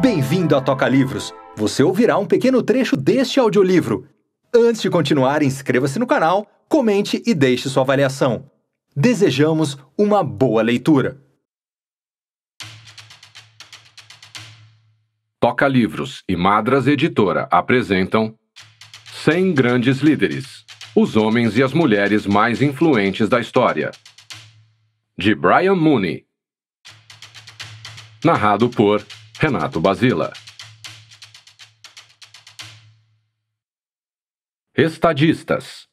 Bem-vindo à Toca Livros. Você ouvirá um pequeno trecho deste audiolivro. Antes de continuar, inscreva-se no canal, comente e deixe sua avaliação. Desejamos uma boa leitura. Toca Livros e Madras Editora apresentam 100 Grandes Líderes Os Homens e as Mulheres Mais Influentes da História. De Brian Mooney. Narrado por Renato Basila. Estadistas.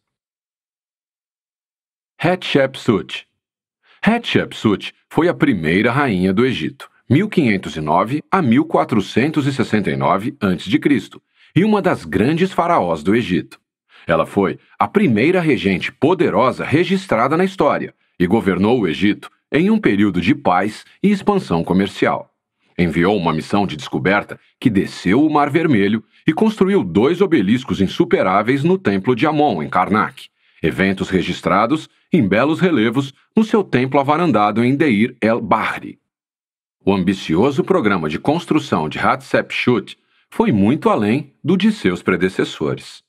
Hatshepsut. Hatshepsut foi a primeira rainha do Egito, 1509 a 1469 a.C., e uma das grandes faraós do Egito. Ela foi a primeira regente poderosa registrada na história e governou o Egito em um período de paz e expansão comercial enviou uma missão de descoberta que desceu o Mar Vermelho e construiu dois obeliscos insuperáveis no Templo de Amon, em Karnak, eventos registrados em belos relevos no seu templo avarandado em Deir el-Bahri. O ambicioso programa de construção de Hatshepsut foi muito além do de seus predecessores.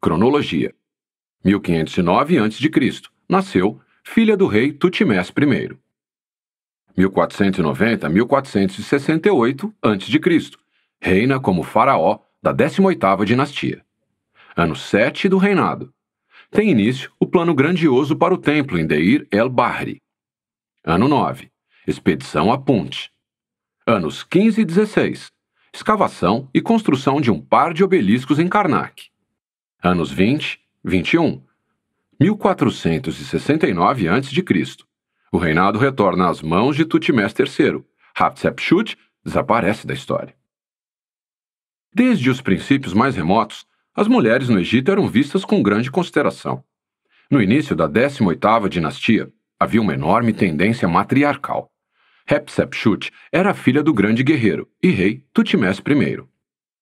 Cronologia 1509 a.C. nasceu filha do rei Tutmés I. 1490 a 1468 a.C. Reina como faraó da 18ª dinastia. Ano 7 do reinado. Tem início o plano grandioso para o templo em Deir el-Bahri. Ano 9. Expedição à ponte. Anos 15 e 16. Escavação e construção de um par de obeliscos em Karnak. Anos 20, 21. 1469 a.C. O reinado retorna às mãos de Tutmés III. Hatshepsut desaparece da história. Desde os princípios mais remotos, as mulheres no Egito eram vistas com grande consideração. No início da 18ª dinastia, havia uma enorme tendência matriarcal. Hatshepsut era filha do grande guerreiro e rei Tutmés I.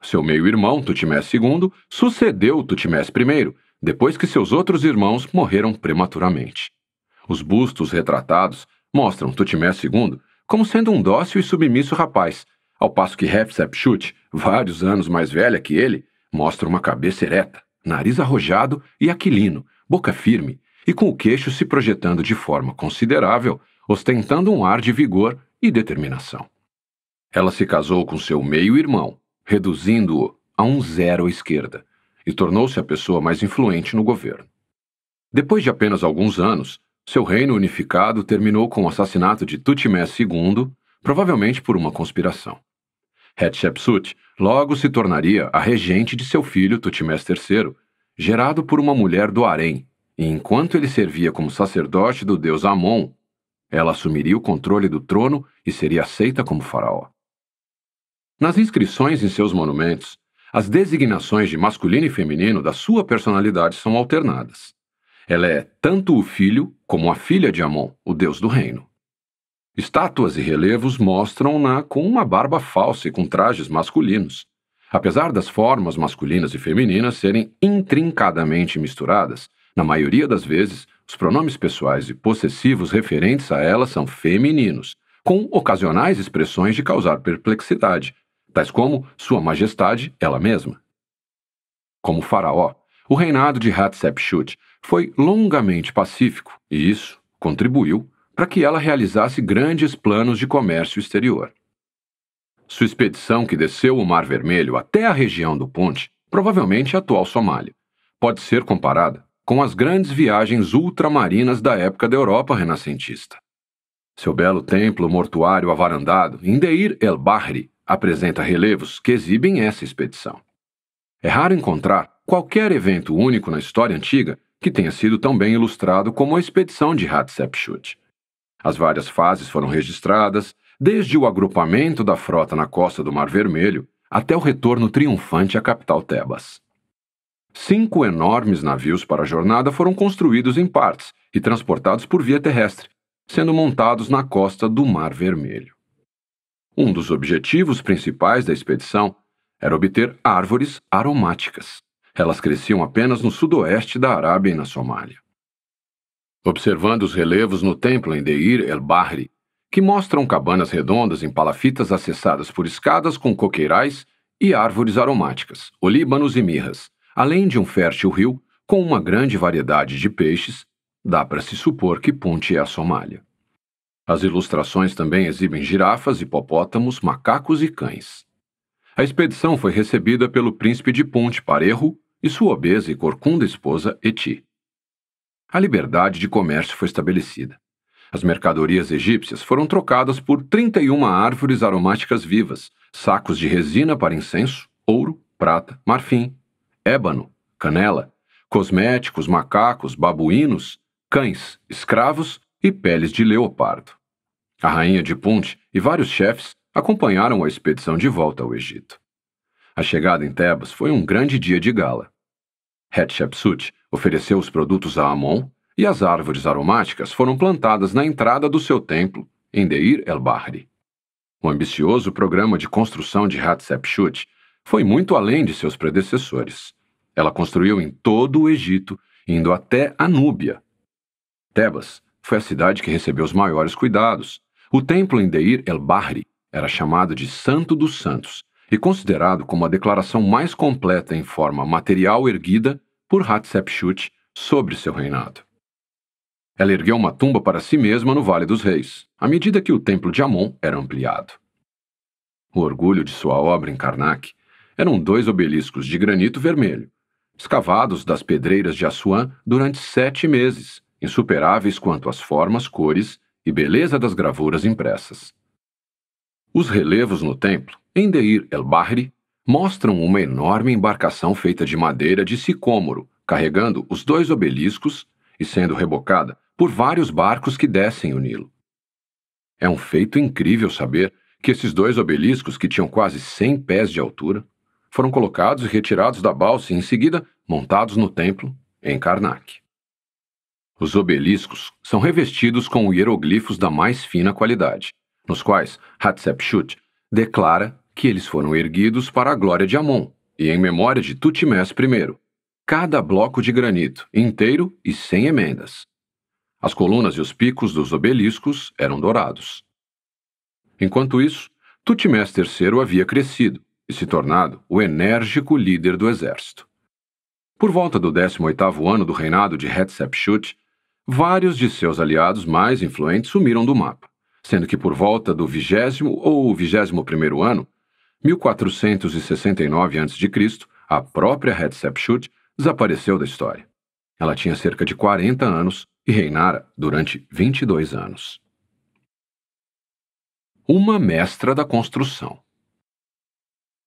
Seu meio-irmão, Tutmés II, sucedeu Tutmés I, depois que seus outros irmãos morreram prematuramente. Os bustos retratados mostram Tutmés II como sendo um dócil e submisso rapaz, ao passo que Hatshepsut, vários anos mais velha que ele, mostra uma cabeça ereta, nariz arrojado e aquilino, boca firme e com o queixo se projetando de forma considerável, ostentando um ar de vigor e determinação. Ela se casou com seu meio-irmão, reduzindo-o a um zero à esquerda, e tornou-se a pessoa mais influente no governo. Depois de apenas alguns anos, seu reino unificado terminou com o assassinato de Tutmés II, provavelmente por uma conspiração. Hatshepsut logo se tornaria a regente de seu filho Tutmés III, gerado por uma mulher do harém, e enquanto ele servia como sacerdote do deus Amon, ela assumiria o controle do trono e seria aceita como faraó. Nas inscrições em seus monumentos, as designações de masculino e feminino da sua personalidade são alternadas. Ela é tanto o filho como a filha de Amon, o deus do reino. Estátuas e relevos mostram-na com uma barba falsa e com trajes masculinos. Apesar das formas masculinas e femininas serem intrincadamente misturadas, na maioria das vezes, os pronomes pessoais e possessivos referentes a ela são femininos, com ocasionais expressões de causar perplexidade, tais como Sua Majestade, ela mesma. Como Faraó, o reinado de Hatshepsut foi longamente pacífico, e isso contribuiu para que ela realizasse grandes planos de comércio exterior. Sua expedição, que desceu o Mar Vermelho até a região do Ponte, provavelmente a atual Somália, pode ser comparada com as grandes viagens ultramarinas da época da Europa renascentista. Seu belo templo mortuário avarandado, em Deir el-Bahri, apresenta relevos que exibem essa expedição. É raro encontrar qualquer evento único na história antiga que tenha sido tão bem ilustrado como a expedição de Hatshepsut. As várias fases foram registradas, desde o agrupamento da frota na costa do Mar Vermelho até o retorno triunfante à capital Tebas. Cinco enormes navios para a jornada foram construídos em partes e transportados por via terrestre, sendo montados na costa do Mar Vermelho. Um dos objetivos principais da expedição era obter árvores aromáticas. Elas cresciam apenas no sudoeste da Arábia e na Somália. Observando os relevos no templo em Deir el-Bahri, que mostram cabanas redondas em palafitas acessadas por escadas com coqueirais e árvores aromáticas, olíbanos e mirras, além de um fértil rio com uma grande variedade de peixes, dá para se supor que Ponte é a Somália. As ilustrações também exibem girafas, hipopótamos, macacos e cães. A expedição foi recebida pelo príncipe de Ponte Parejo e sua obesa e corcunda esposa Eti. A liberdade de comércio foi estabelecida. As mercadorias egípcias foram trocadas por 31 árvores aromáticas vivas, sacos de resina para incenso, ouro, prata, marfim, ébano, canela, cosméticos, macacos, babuínos, cães, escravos e peles de leopardo. A rainha de Ponte e vários chefes acompanharam a expedição de volta ao Egito. A chegada em Tebas foi um grande dia de gala. Hatshepsut ofereceu os produtos a Amon e as árvores aromáticas foram plantadas na entrada do seu templo, em Deir el-Bahri. O ambicioso programa de construção de Hatshepsut foi muito além de seus predecessores. Ela construiu em todo o Egito, indo até a Núbia. Tebas foi a cidade que recebeu os maiores cuidados. O templo em Deir el-Bahri era chamado de Santo dos Santos e considerado como a declaração mais completa em forma material erguida por Hatshepsut sobre seu reinado. Ela ergueu uma tumba para si mesma no Vale dos Reis, à medida que o templo de Amon era ampliado. O orgulho de sua obra em Karnak eram dois obeliscos de granito vermelho, escavados das pedreiras de Assuã durante sete meses, insuperáveis quanto às formas, cores e beleza das gravuras impressas. Os relevos no templo, em Deir el-Bahri, mostram uma enorme embarcação feita de madeira de sicômoro, carregando os dois obeliscos e sendo rebocada por vários barcos que descem o Nilo. É um feito incrível saber que esses dois obeliscos, que tinham quase 100 pés de altura, foram colocados e retirados da balsa e, em seguida, montados no templo, em Karnak. Os obeliscos são revestidos com hieroglifos da mais fina qualidade, nos quais Hatshepsut declara que eles foram erguidos para a glória de Amon e em memória de Tutmés I, cada bloco de granito, inteiro e sem emendas. As colunas e os picos dos obeliscos eram dourados. Enquanto isso, Tutmés III havia crescido e se tornado o enérgico líder do exército. Por volta do 18º ano do reinado de Hatshepsut, vários de seus aliados mais influentes sumiram do mapa sendo que por volta do vigésimo ou vigésimo primeiro ano, 1469 a.C., a própria Hatshepsut desapareceu da história. Ela tinha cerca de 40 anos e reinara durante 22 anos. Uma mestra da construção.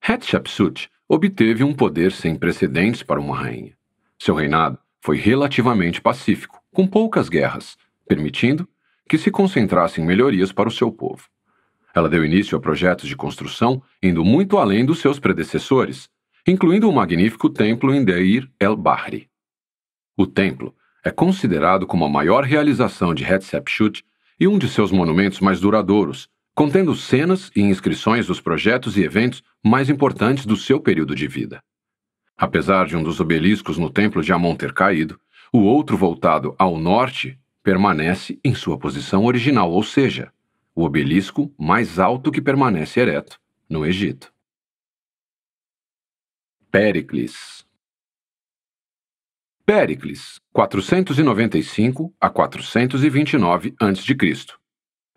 Hatshepsut obteve um poder sem precedentes para uma rainha. Seu reinado foi relativamente pacífico, com poucas guerras, permitindo que se concentrasse em melhorias para o seu povo. Ela deu início a projetos de construção indo muito além dos seus predecessores, incluindo o magnífico templo em Deir el-Bahri. O templo é considerado como a maior realização de Hatshepsut e um de seus monumentos mais duradouros, contendo cenas e inscrições dos projetos e eventos mais importantes do seu período de vida. Apesar de um dos obeliscos no templo de Amon ter caído, o outro voltado ao norte permanece em sua posição original, ou seja, o obelisco mais alto que permanece ereto no Egito. Péricles Péricles, 495 a 429 a.C.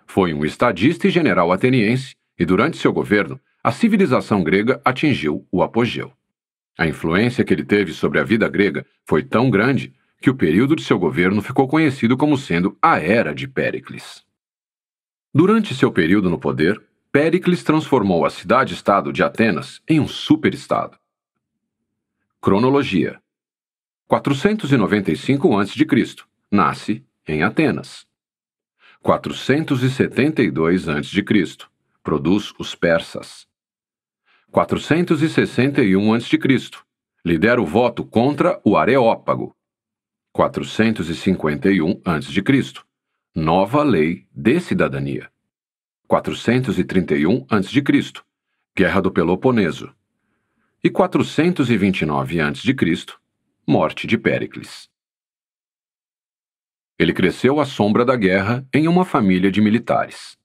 Foi um estadista e general ateniense, e durante seu governo, a civilização grega atingiu o apogeu. A influência que ele teve sobre a vida grega foi tão grande que o período de seu governo ficou conhecido como sendo a Era de Péricles. Durante seu período no poder, Péricles transformou a cidade-estado de Atenas em um superestado. Cronologia: 495 a.C. nasce em Atenas. 472 a.C. produz os persas. 461 a.C. lidera o voto contra o Areópago, 451 a.C. Nova Lei de Cidadania. 431 a.C. Guerra do Peloponeso. E 429 a.C. Morte de Péricles. Ele cresceu à sombra da guerra em uma família de militares.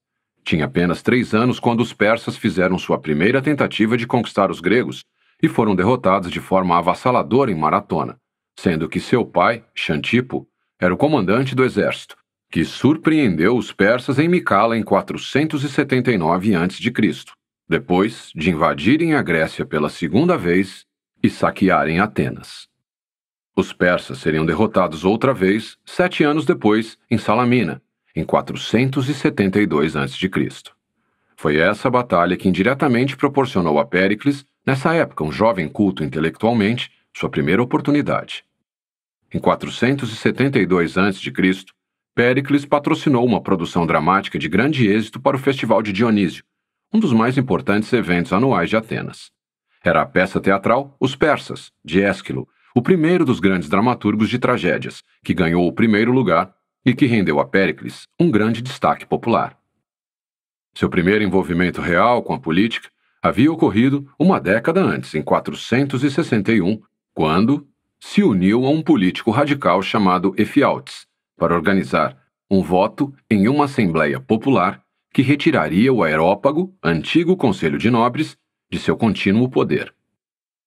Tinha apenas três anos quando os persas fizeram sua primeira tentativa de conquistar os gregos e foram derrotados de forma avassaladora em maratona, sendo que seu pai, Xantipo, era o comandante do exército, que surpreendeu os persas em Micala em 479 a.C., depois de invadirem a Grécia pela segunda vez e saquearem Atenas. Os persas seriam derrotados outra vez sete anos depois em Salamina, em 472 a.C. Foi essa batalha que indiretamente proporcionou a Péricles, nessa época um jovem culto intelectualmente, sua primeira oportunidade. Em 472 a.C., Péricles patrocinou uma produção dramática de grande êxito para o Festival de Dionísio, um dos mais importantes eventos anuais de Atenas. Era a peça teatral Os Persas, de Ésquilo, o primeiro dos grandes dramaturgos de tragédias, que ganhou o primeiro lugar e que rendeu a Péricles um grande destaque popular. Seu primeiro envolvimento real com a política havia ocorrido uma década antes, em 461, quando se uniu a um político radical chamado Efialtes para organizar um voto em uma Assembleia Popular que retiraria o Aerópago, antigo Conselho de Nobres, de seu contínuo poder.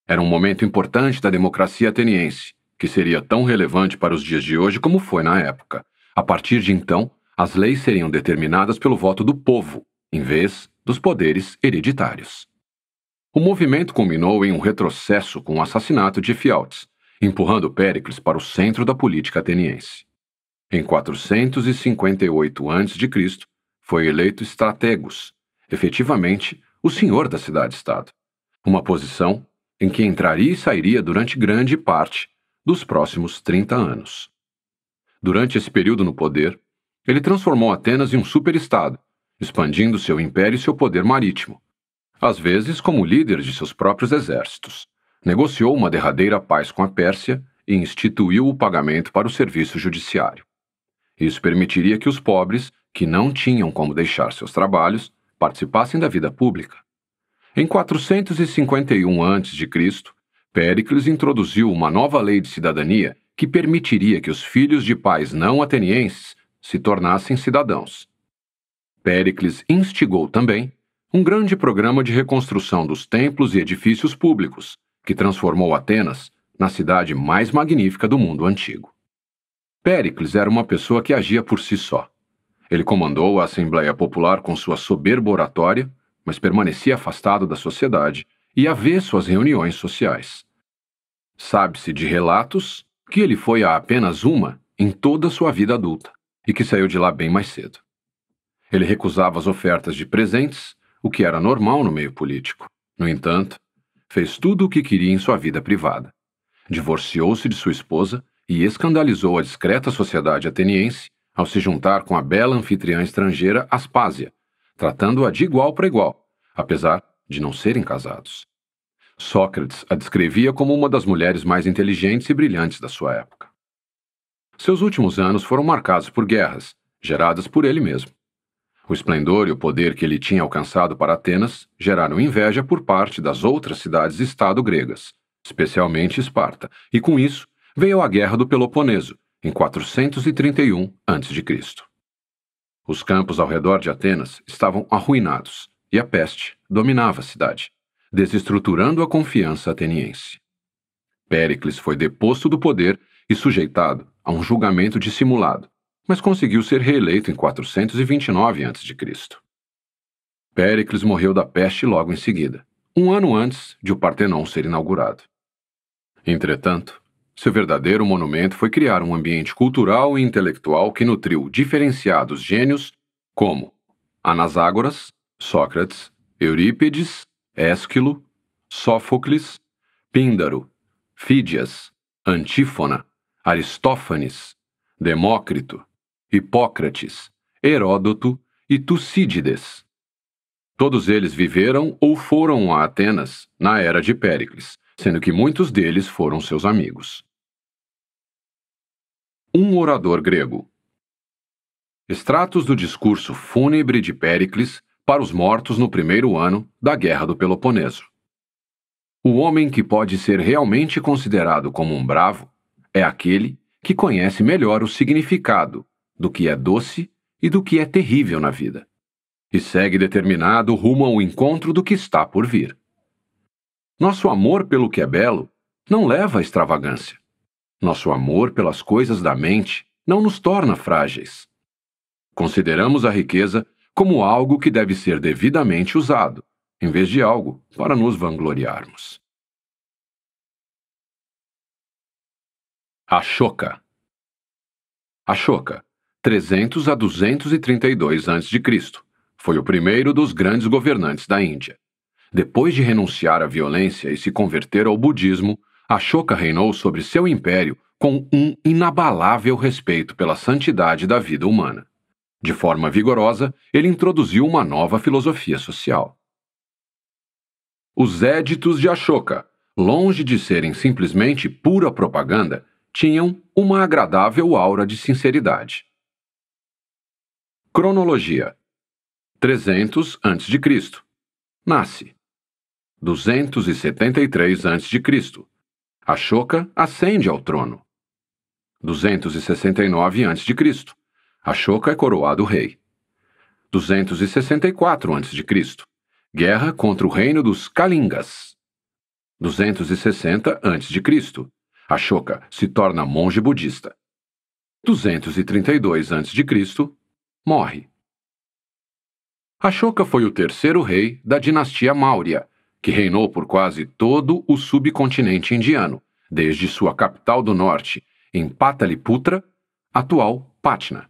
Era um momento importante da democracia ateniense, que seria tão relevante para os dias de hoje como foi na época. A partir de então, as leis seriam determinadas pelo voto do povo, em vez dos poderes hereditários. O movimento culminou em um retrocesso com o assassinato de Fialtes, empurrando Péricles para o centro da política ateniense. Em 458 a.C., foi eleito Strategos, efetivamente o senhor da cidade-estado, uma posição em que entraria e sairia durante grande parte dos próximos 30 anos. Durante esse período no poder, ele transformou Atenas em um superestado, expandindo seu império e seu poder marítimo, às vezes como líder de seus próprios exércitos. Negociou uma derradeira paz com a Pérsia e instituiu o pagamento para o serviço judiciário. Isso permitiria que os pobres, que não tinham como deixar seus trabalhos, participassem da vida pública. Em 451 a.C., Péricles introduziu uma nova lei de cidadania que permitiria que os filhos de pais não atenienses se tornassem cidadãos. Péricles instigou também um grande programa de reconstrução dos templos e edifícios públicos, que transformou Atenas na cidade mais magnífica do mundo antigo. Péricles era uma pessoa que agia por si só. Ele comandou a Assembleia Popular com sua soberba oratória, mas permanecia afastado da sociedade e avesso às reuniões sociais. Sabe-se de relatos que ele foi a apenas uma em toda sua vida adulta e que saiu de lá bem mais cedo. Ele recusava as ofertas de presentes o que era normal no meio político. No entanto, fez tudo o que queria em sua vida privada. Divorciou-se de sua esposa e escandalizou a discreta sociedade ateniense ao se juntar com a bela anfitriã estrangeira Aspásia, tratando-a de igual para igual, apesar de não serem casados. Sócrates a descrevia como uma das mulheres mais inteligentes e brilhantes da sua época. Seus últimos anos foram marcados por guerras, geradas por ele mesmo. O esplendor e o poder que ele tinha alcançado para Atenas geraram inveja por parte das outras cidades-estado gregas, especialmente Esparta, e com isso veio a Guerra do Peloponeso, em 431 a.C. Os campos ao redor de Atenas estavam arruinados e a peste dominava a cidade, desestruturando a confiança ateniense. Péricles foi deposto do poder e sujeitado a um julgamento dissimulado, mas conseguiu ser reeleito em 429 a.C. Péricles morreu da peste logo em seguida, um ano antes de o Partenon ser inaugurado. Entretanto, seu verdadeiro monumento foi criar um ambiente cultural e intelectual que nutriu diferenciados gênios como Anaságoras, Sócrates, Eurípides, Ésquilo, Sófocles, Píndaro, Fídias, Antífona, Aristófanes, Demócrito, Hipócrates, Heródoto e Tucídides. Todos eles viveram ou foram a Atenas na era de Péricles, sendo que muitos deles foram seus amigos. Um orador grego. Extratos do discurso fúnebre de Péricles para os mortos no primeiro ano da Guerra do Peloponeso. O homem que pode ser realmente considerado como um bravo é aquele que conhece melhor o significado do que é doce e do que é terrível na vida, e segue determinado rumo ao encontro do que está por vir. Nosso amor pelo que é belo não leva à extravagância. Nosso amor pelas coisas da mente não nos torna frágeis. Consideramos a riqueza como algo que deve ser devidamente usado, em vez de algo para nos vangloriarmos. A choca. 300 a 232 a.C. Foi o primeiro dos grandes governantes da Índia. Depois de renunciar à violência e se converter ao budismo, Ashoka reinou sobre seu império com um inabalável respeito pela santidade da vida humana. De forma vigorosa, ele introduziu uma nova filosofia social. Os éditos de Ashoka, longe de serem simplesmente pura propaganda, tinham uma agradável aura de sinceridade. Cronologia: 300 a.C. Nasce. 273 a.C. Ashoka ascende ao trono. 269 a.C. Ashoka é coroado rei. 264 a.C. Guerra contra o reino dos Kalingas. 260 a.C. Ashoka se torna monge budista. 232 a.C morre. Ashoka foi o terceiro rei da dinastia Maurya, que reinou por quase todo o subcontinente indiano, desde sua capital do norte, em Pataliputra, atual Patna.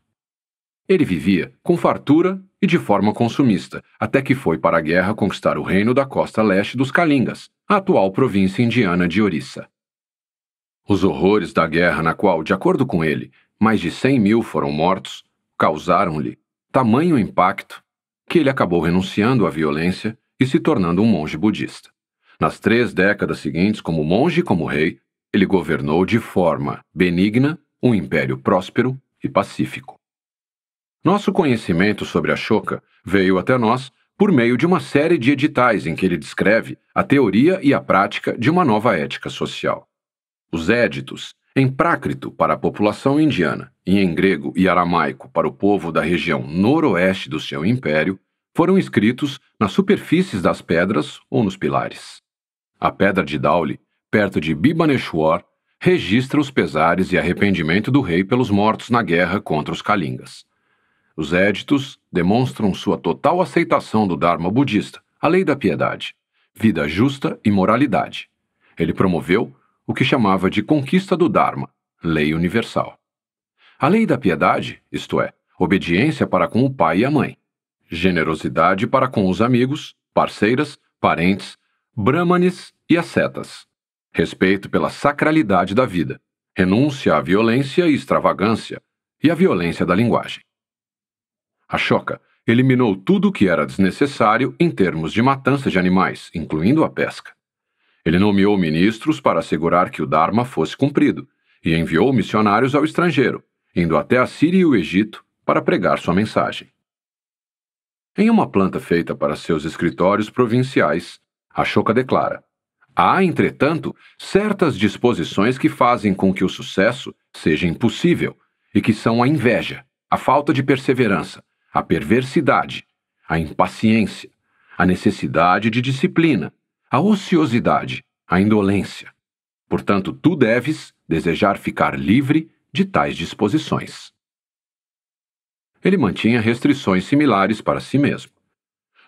Ele vivia com fartura e de forma consumista, até que foi para a guerra conquistar o reino da costa leste dos Kalingas, a atual província indiana de Orissa. Os horrores da guerra, na qual, de acordo com ele, mais de 100 mil foram mortos, causaram-lhe tamanho impacto que ele acabou renunciando à violência e se tornando um monge budista. Nas três décadas seguintes, como monge e como rei, ele governou de forma benigna um império próspero e pacífico. Nosso conhecimento sobre Ashoka veio até nós por meio de uma série de editais em que ele descreve a teoria e a prática de uma nova ética social. Os éditos em prácrito para a população indiana e em grego e aramaico para o povo da região noroeste do seu império, foram escritos nas superfícies das pedras ou nos pilares. A pedra de Dauli, perto de Bibaneshwar, registra os pesares e arrependimento do rei pelos mortos na guerra contra os Kalingas. Os éditos demonstram sua total aceitação do Dharma budista, a lei da piedade, vida justa e moralidade. Ele promoveu o que chamava de conquista do Dharma, lei universal. A lei da piedade, isto é, obediência para com o pai e a mãe, generosidade para com os amigos, parceiras, parentes, brahmanes e ascetas, respeito pela sacralidade da vida, renúncia à violência e extravagância e à violência da linguagem. Ashoka eliminou tudo o que era desnecessário em termos de matança de animais, incluindo a pesca. Ele nomeou ministros para assegurar que o Dharma fosse cumprido e enviou missionários ao estrangeiro, indo até a Síria e o Egito para pregar sua mensagem. Em uma planta feita para seus escritórios provinciais, Ashoka declara: Há, entretanto, certas disposições que fazem com que o sucesso seja impossível e que são a inveja, a falta de perseverança, a perversidade, a impaciência, a necessidade de disciplina, a ociosidade, a indolência. Portanto, tu deves desejar ficar livre de tais disposições. Ele mantinha restrições similares para si mesmo.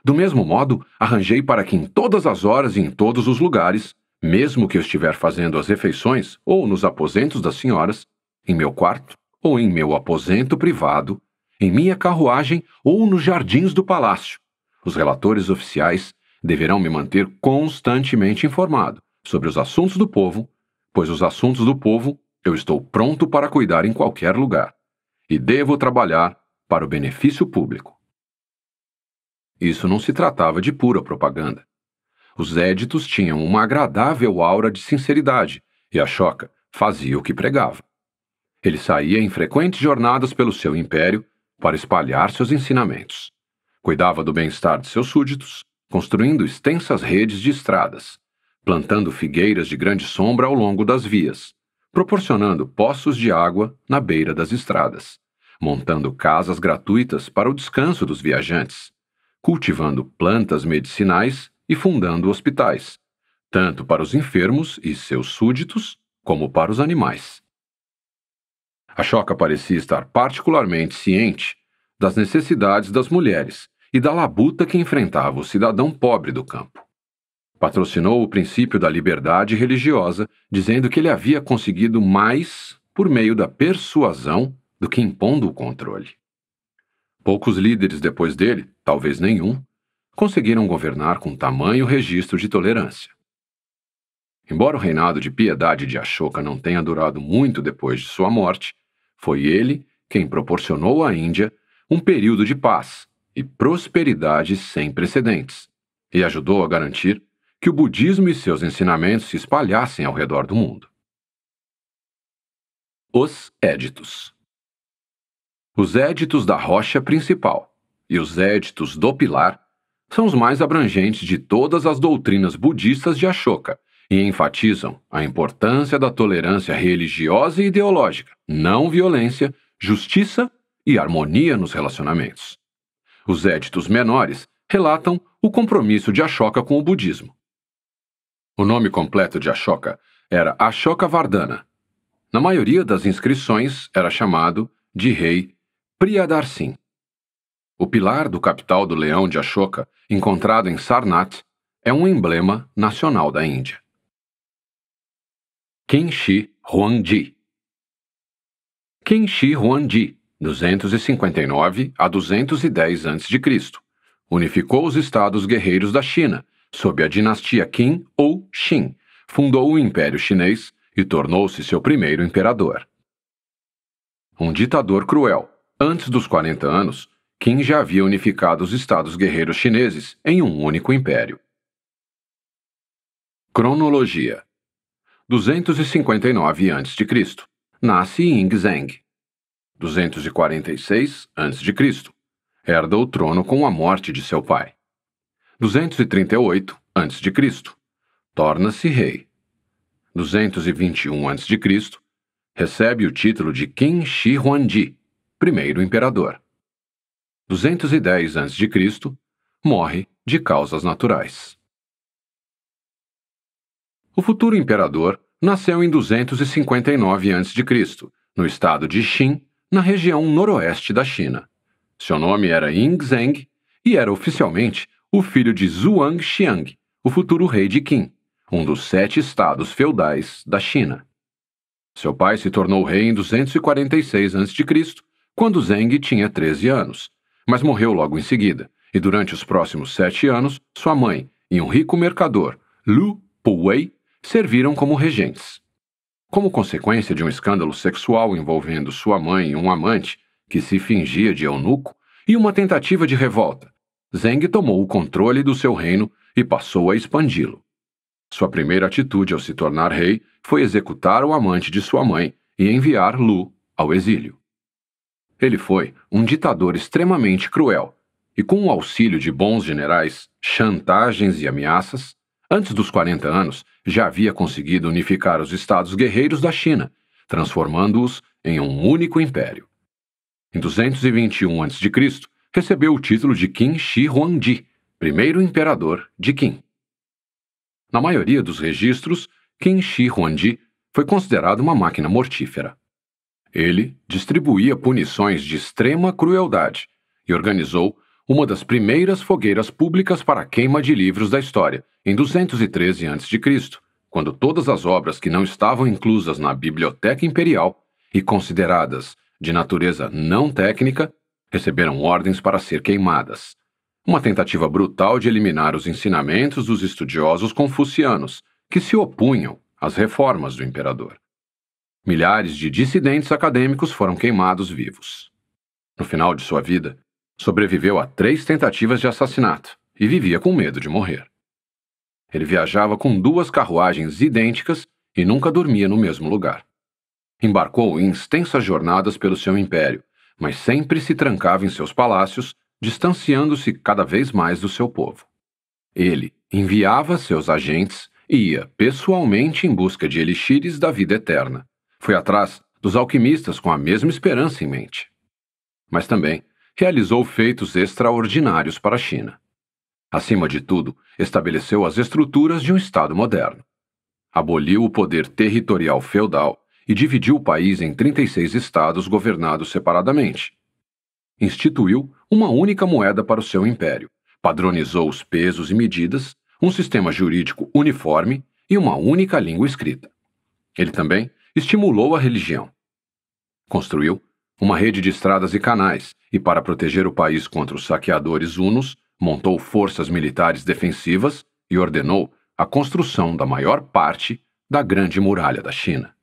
Do mesmo modo, arranjei para que em todas as horas e em todos os lugares, mesmo que eu estiver fazendo as refeições ou nos aposentos das senhoras, em meu quarto ou em meu aposento privado, em minha carruagem ou nos jardins do palácio, os relatores oficiais deverão me manter constantemente informado sobre os assuntos do povo, pois os assuntos do povo eu estou pronto para cuidar em qualquer lugar, e devo trabalhar para o benefício público. Isso não se tratava de pura propaganda. Os éditos tinham uma agradável aura de sinceridade, e a Choca fazia o que pregava. Ele saía em frequentes jornadas pelo seu império para espalhar seus ensinamentos. Cuidava do bem-estar de seus súditos, construindo extensas redes de estradas, plantando figueiras de grande sombra ao longo das vias, proporcionando poços de água na beira das estradas, montando casas gratuitas para o descanso dos viajantes, cultivando plantas medicinais e fundando hospitais, tanto para os enfermos e seus súditos, como para os animais. A Choca parecia estar particularmente ciente das necessidades das mulheres e da labuta que enfrentava o cidadão pobre do campo. Patrocinou o princípio da liberdade religiosa, dizendo que ele havia conseguido mais por meio da persuasão do que impondo o controle. Poucos líderes depois dele, talvez nenhum, conseguiram governar com tamanho registro de tolerância. Embora o reinado de piedade de Ashoka não tenha durado muito depois de sua morte, foi ele quem proporcionou à Índia um período de paz e prosperidade sem precedentes, e ajudou a garantir que o budismo e seus ensinamentos se espalhassem ao redor do mundo. Os Éditos Os Éditos da rocha principal e os Éditos do pilar são os mais abrangentes de todas as doutrinas budistas de Ashoka e enfatizam a importância da tolerância religiosa e ideológica, não violência, justiça e harmonia nos relacionamentos. Os éditos menores relatam o compromisso de Ashoka com o budismo. O nome completo de Ashoka era Ashoka Vardhana. Na maioria das inscrições era chamado de rei Priyadarsin. O pilar do capital do leão de Ashoka, encontrado em Sarnath, é um emblema nacional da Índia. Kenshi Huangdi Kenshi Huangdi 259 a 210 a.C. Unificou os estados guerreiros da China, sob a dinastia Qin ou Xin, fundou o Império Chinês e tornou-se seu primeiro imperador. Um ditador cruel, antes dos 40 anos, Qin já havia unificado os estados guerreiros chineses em um único império. Cronologia 259 a.C. Nasce Ying Zheng. 246 a.C., herda o trono com a morte de seu pai. 238 a.C., torna-se rei. 221 a.C., recebe o título de Qin Shi Huangdi, primeiro imperador. 210 a.C., morre de causas naturais. O futuro imperador nasceu em 259 a.C., no estado de Xin, na região noroeste da China. Seu nome era Ying Zheng e era oficialmente o filho de Zhuang Xiang, o futuro rei de Qin, um dos sete estados feudais da China. Seu pai se tornou rei em 246 a.C., quando Zheng tinha 13 anos, mas morreu logo em seguida, e durante os próximos sete anos, sua mãe e um rico mercador, Lu Puwei, serviram como regentes. Como consequência de um escândalo sexual envolvendo sua mãe e um amante que se fingia de eunuco e uma tentativa de revolta, Zeng tomou o controle do seu reino e passou a expandi-lo. Sua primeira atitude ao se tornar rei foi executar o amante de sua mãe e enviar Lu ao exílio. Ele foi um ditador extremamente cruel e, com o auxílio de bons generais, chantagens e ameaças, Antes dos 40 anos, já havia conseguido unificar os estados guerreiros da China, transformando-os em um único império. Em 221 a.C., recebeu o título de Qin Shi Huangdi, primeiro imperador de Qin. Na maioria dos registros, Qin Shi Huangdi foi considerado uma máquina mortífera. Ele distribuía punições de extrema crueldade e organizou uma das primeiras fogueiras públicas para a queima de livros da história, em 213 a.C., quando todas as obras que não estavam inclusas na Biblioteca Imperial e consideradas de natureza não técnica receberam ordens para ser queimadas. Uma tentativa brutal de eliminar os ensinamentos dos estudiosos confucianos, que se opunham às reformas do imperador. Milhares de dissidentes acadêmicos foram queimados vivos. No final de sua vida, Sobreviveu a três tentativas de assassinato e vivia com medo de morrer. Ele viajava com duas carruagens idênticas e nunca dormia no mesmo lugar. Embarcou em extensas jornadas pelo seu império, mas sempre se trancava em seus palácios, distanciando-se cada vez mais do seu povo. Ele enviava seus agentes e ia pessoalmente em busca de elixires da vida eterna. Foi atrás dos alquimistas com a mesma esperança em mente. Mas também realizou feitos extraordinários para a China. Acima de tudo, estabeleceu as estruturas de um Estado moderno. Aboliu o poder territorial feudal e dividiu o país em 36 estados governados separadamente. Instituiu uma única moeda para o seu império, padronizou os pesos e medidas, um sistema jurídico uniforme e uma única língua escrita. Ele também estimulou a religião. Construiu uma rede de estradas e canais, e para proteger o país contra os saqueadores hunos, montou forças militares defensivas e ordenou a construção da maior parte da Grande Muralha da China.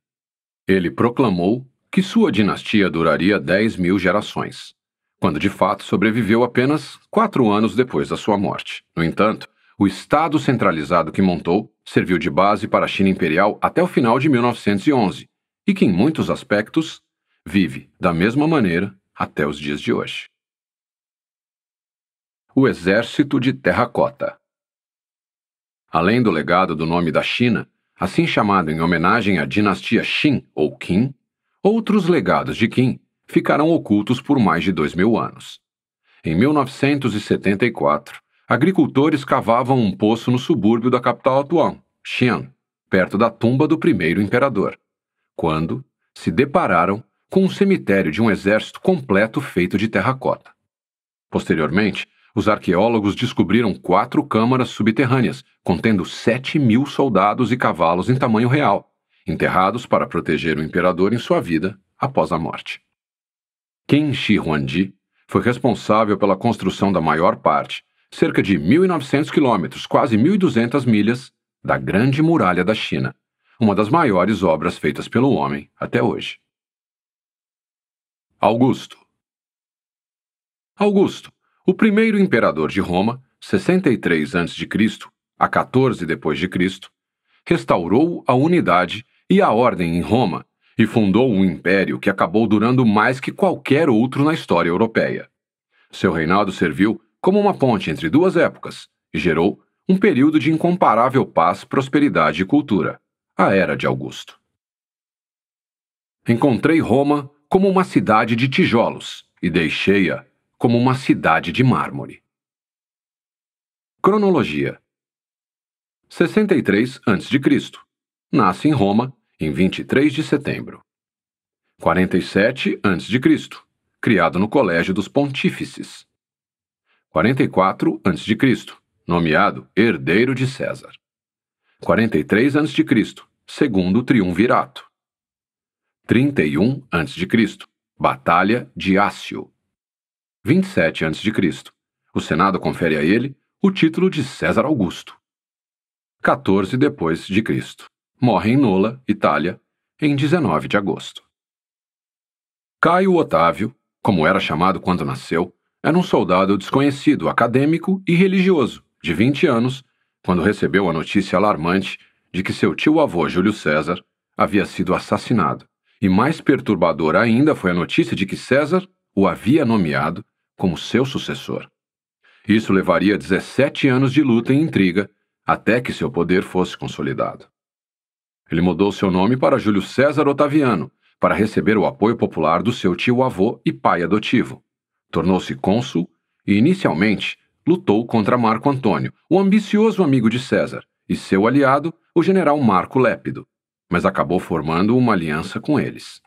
Ele proclamou que sua dinastia duraria 10 mil gerações, quando de fato sobreviveu apenas quatro anos depois da sua morte. No entanto, o Estado centralizado que montou serviu de base para a China imperial até o final de 1911 e que, em muitos aspectos, vive da mesma maneira até os dias de hoje. O Exército de Terracota Além do legado do nome da China, assim chamado em homenagem à dinastia Qin ou Qin, outros legados de Qin ficaram ocultos por mais de dois mil anos. Em 1974, agricultores cavavam um poço no subúrbio da capital Tuan, Xi'an, perto da tumba do primeiro imperador, quando se depararam com um cemitério de um exército completo feito de terracota. Posteriormente, os arqueólogos descobriram quatro câmaras subterrâneas, contendo 7 mil soldados e cavalos em tamanho real, enterrados para proteger o imperador em sua vida após a morte. Qin Shi Huangdi foi responsável pela construção da maior parte, cerca de 1.900 quilômetros, quase 1.200 milhas, da Grande Muralha da China, uma das maiores obras feitas pelo homem até hoje. Augusto. Augusto, o primeiro imperador de Roma, 63 a.C. a 14 depois de Cristo, restaurou a unidade e a ordem em Roma e fundou um império que acabou durando mais que qualquer outro na história europeia. Seu reinado serviu como uma ponte entre duas épocas e gerou um período de incomparável paz, prosperidade e cultura, a Era de Augusto. Encontrei Roma como uma cidade de tijolos e deixei-a como uma cidade de mármore. Cronologia 63 a.C. Nasce em Roma em 23 de setembro. 47 a.C. Criado no Colégio dos Pontífices. 44 a.C. Nomeado herdeiro de César. 43 a.C. Segundo triunvirato. 31 a.C. Batalha de Ácio. 27 a.C. O Senado confere a ele o título de César Augusto. 14 depois de Cristo. Morre em Nola, Itália, em 19 de agosto. Caio Otávio, como era chamado quando nasceu, era um soldado desconhecido, acadêmico e religioso, de 20 anos, quando recebeu a notícia alarmante de que seu tio-avô Júlio César havia sido assassinado. E mais perturbador ainda foi a notícia de que César o havia nomeado como seu sucessor. Isso levaria 17 anos de luta e intriga até que seu poder fosse consolidado. Ele mudou seu nome para Júlio César Otaviano, para receber o apoio popular do seu tio-avô e pai adotivo. Tornou-se cônsul e, inicialmente, lutou contra Marco Antônio, o ambicioso amigo de César, e seu aliado, o general Marco Lépido mas acabou formando uma aliança com eles.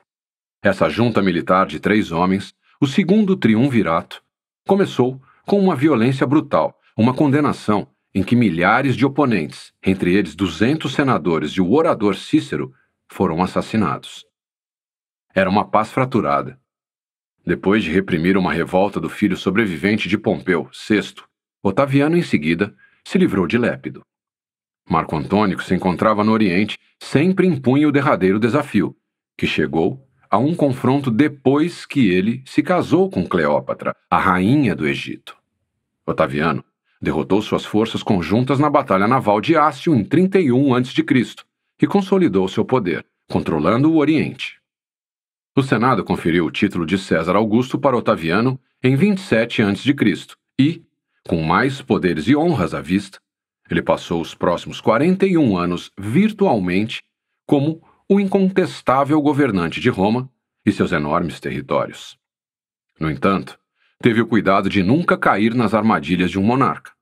Essa junta militar de três homens, o segundo triunvirato, começou com uma violência brutal, uma condenação em que milhares de oponentes, entre eles 200 senadores e o orador Cícero, foram assassinados. Era uma paz fraturada. Depois de reprimir uma revolta do filho sobrevivente de Pompeu, Sexto, Otaviano em seguida se livrou de Lépido. Marco Antônio, que se encontrava no Oriente, sempre impunha o derradeiro desafio, que chegou a um confronto depois que ele se casou com Cleópatra, a rainha do Egito. Otaviano derrotou suas forças conjuntas na Batalha Naval de Ácio em 31 a.C. e consolidou seu poder, controlando o Oriente. O Senado conferiu o título de César Augusto para Otaviano em 27 a.C. e, com mais poderes e honras à vista, ele passou os próximos 41 anos virtualmente como o incontestável governante de Roma e seus enormes territórios. No entanto, teve o cuidado de nunca cair nas armadilhas de um monarca,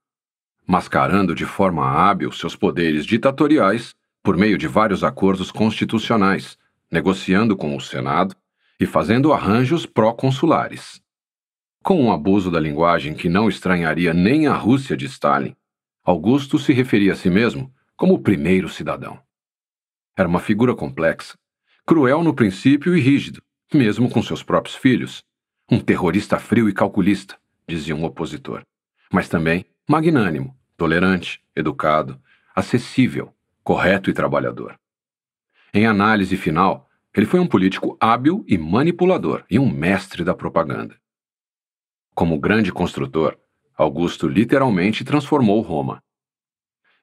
mascarando de forma hábil seus poderes ditatoriais por meio de vários acordos constitucionais, negociando com o Senado e fazendo arranjos pró-consulares. Com um abuso da linguagem que não estranharia nem a Rússia de Stalin, Augusto se referia a si mesmo como o primeiro cidadão. Era uma figura complexa, cruel no princípio e rígido, mesmo com seus próprios filhos. Um terrorista frio e calculista, dizia um opositor, mas também magnânimo, tolerante, educado, acessível, correto e trabalhador. Em análise final, ele foi um político hábil e manipulador e um mestre da propaganda. Como grande construtor, Augusto literalmente transformou Roma.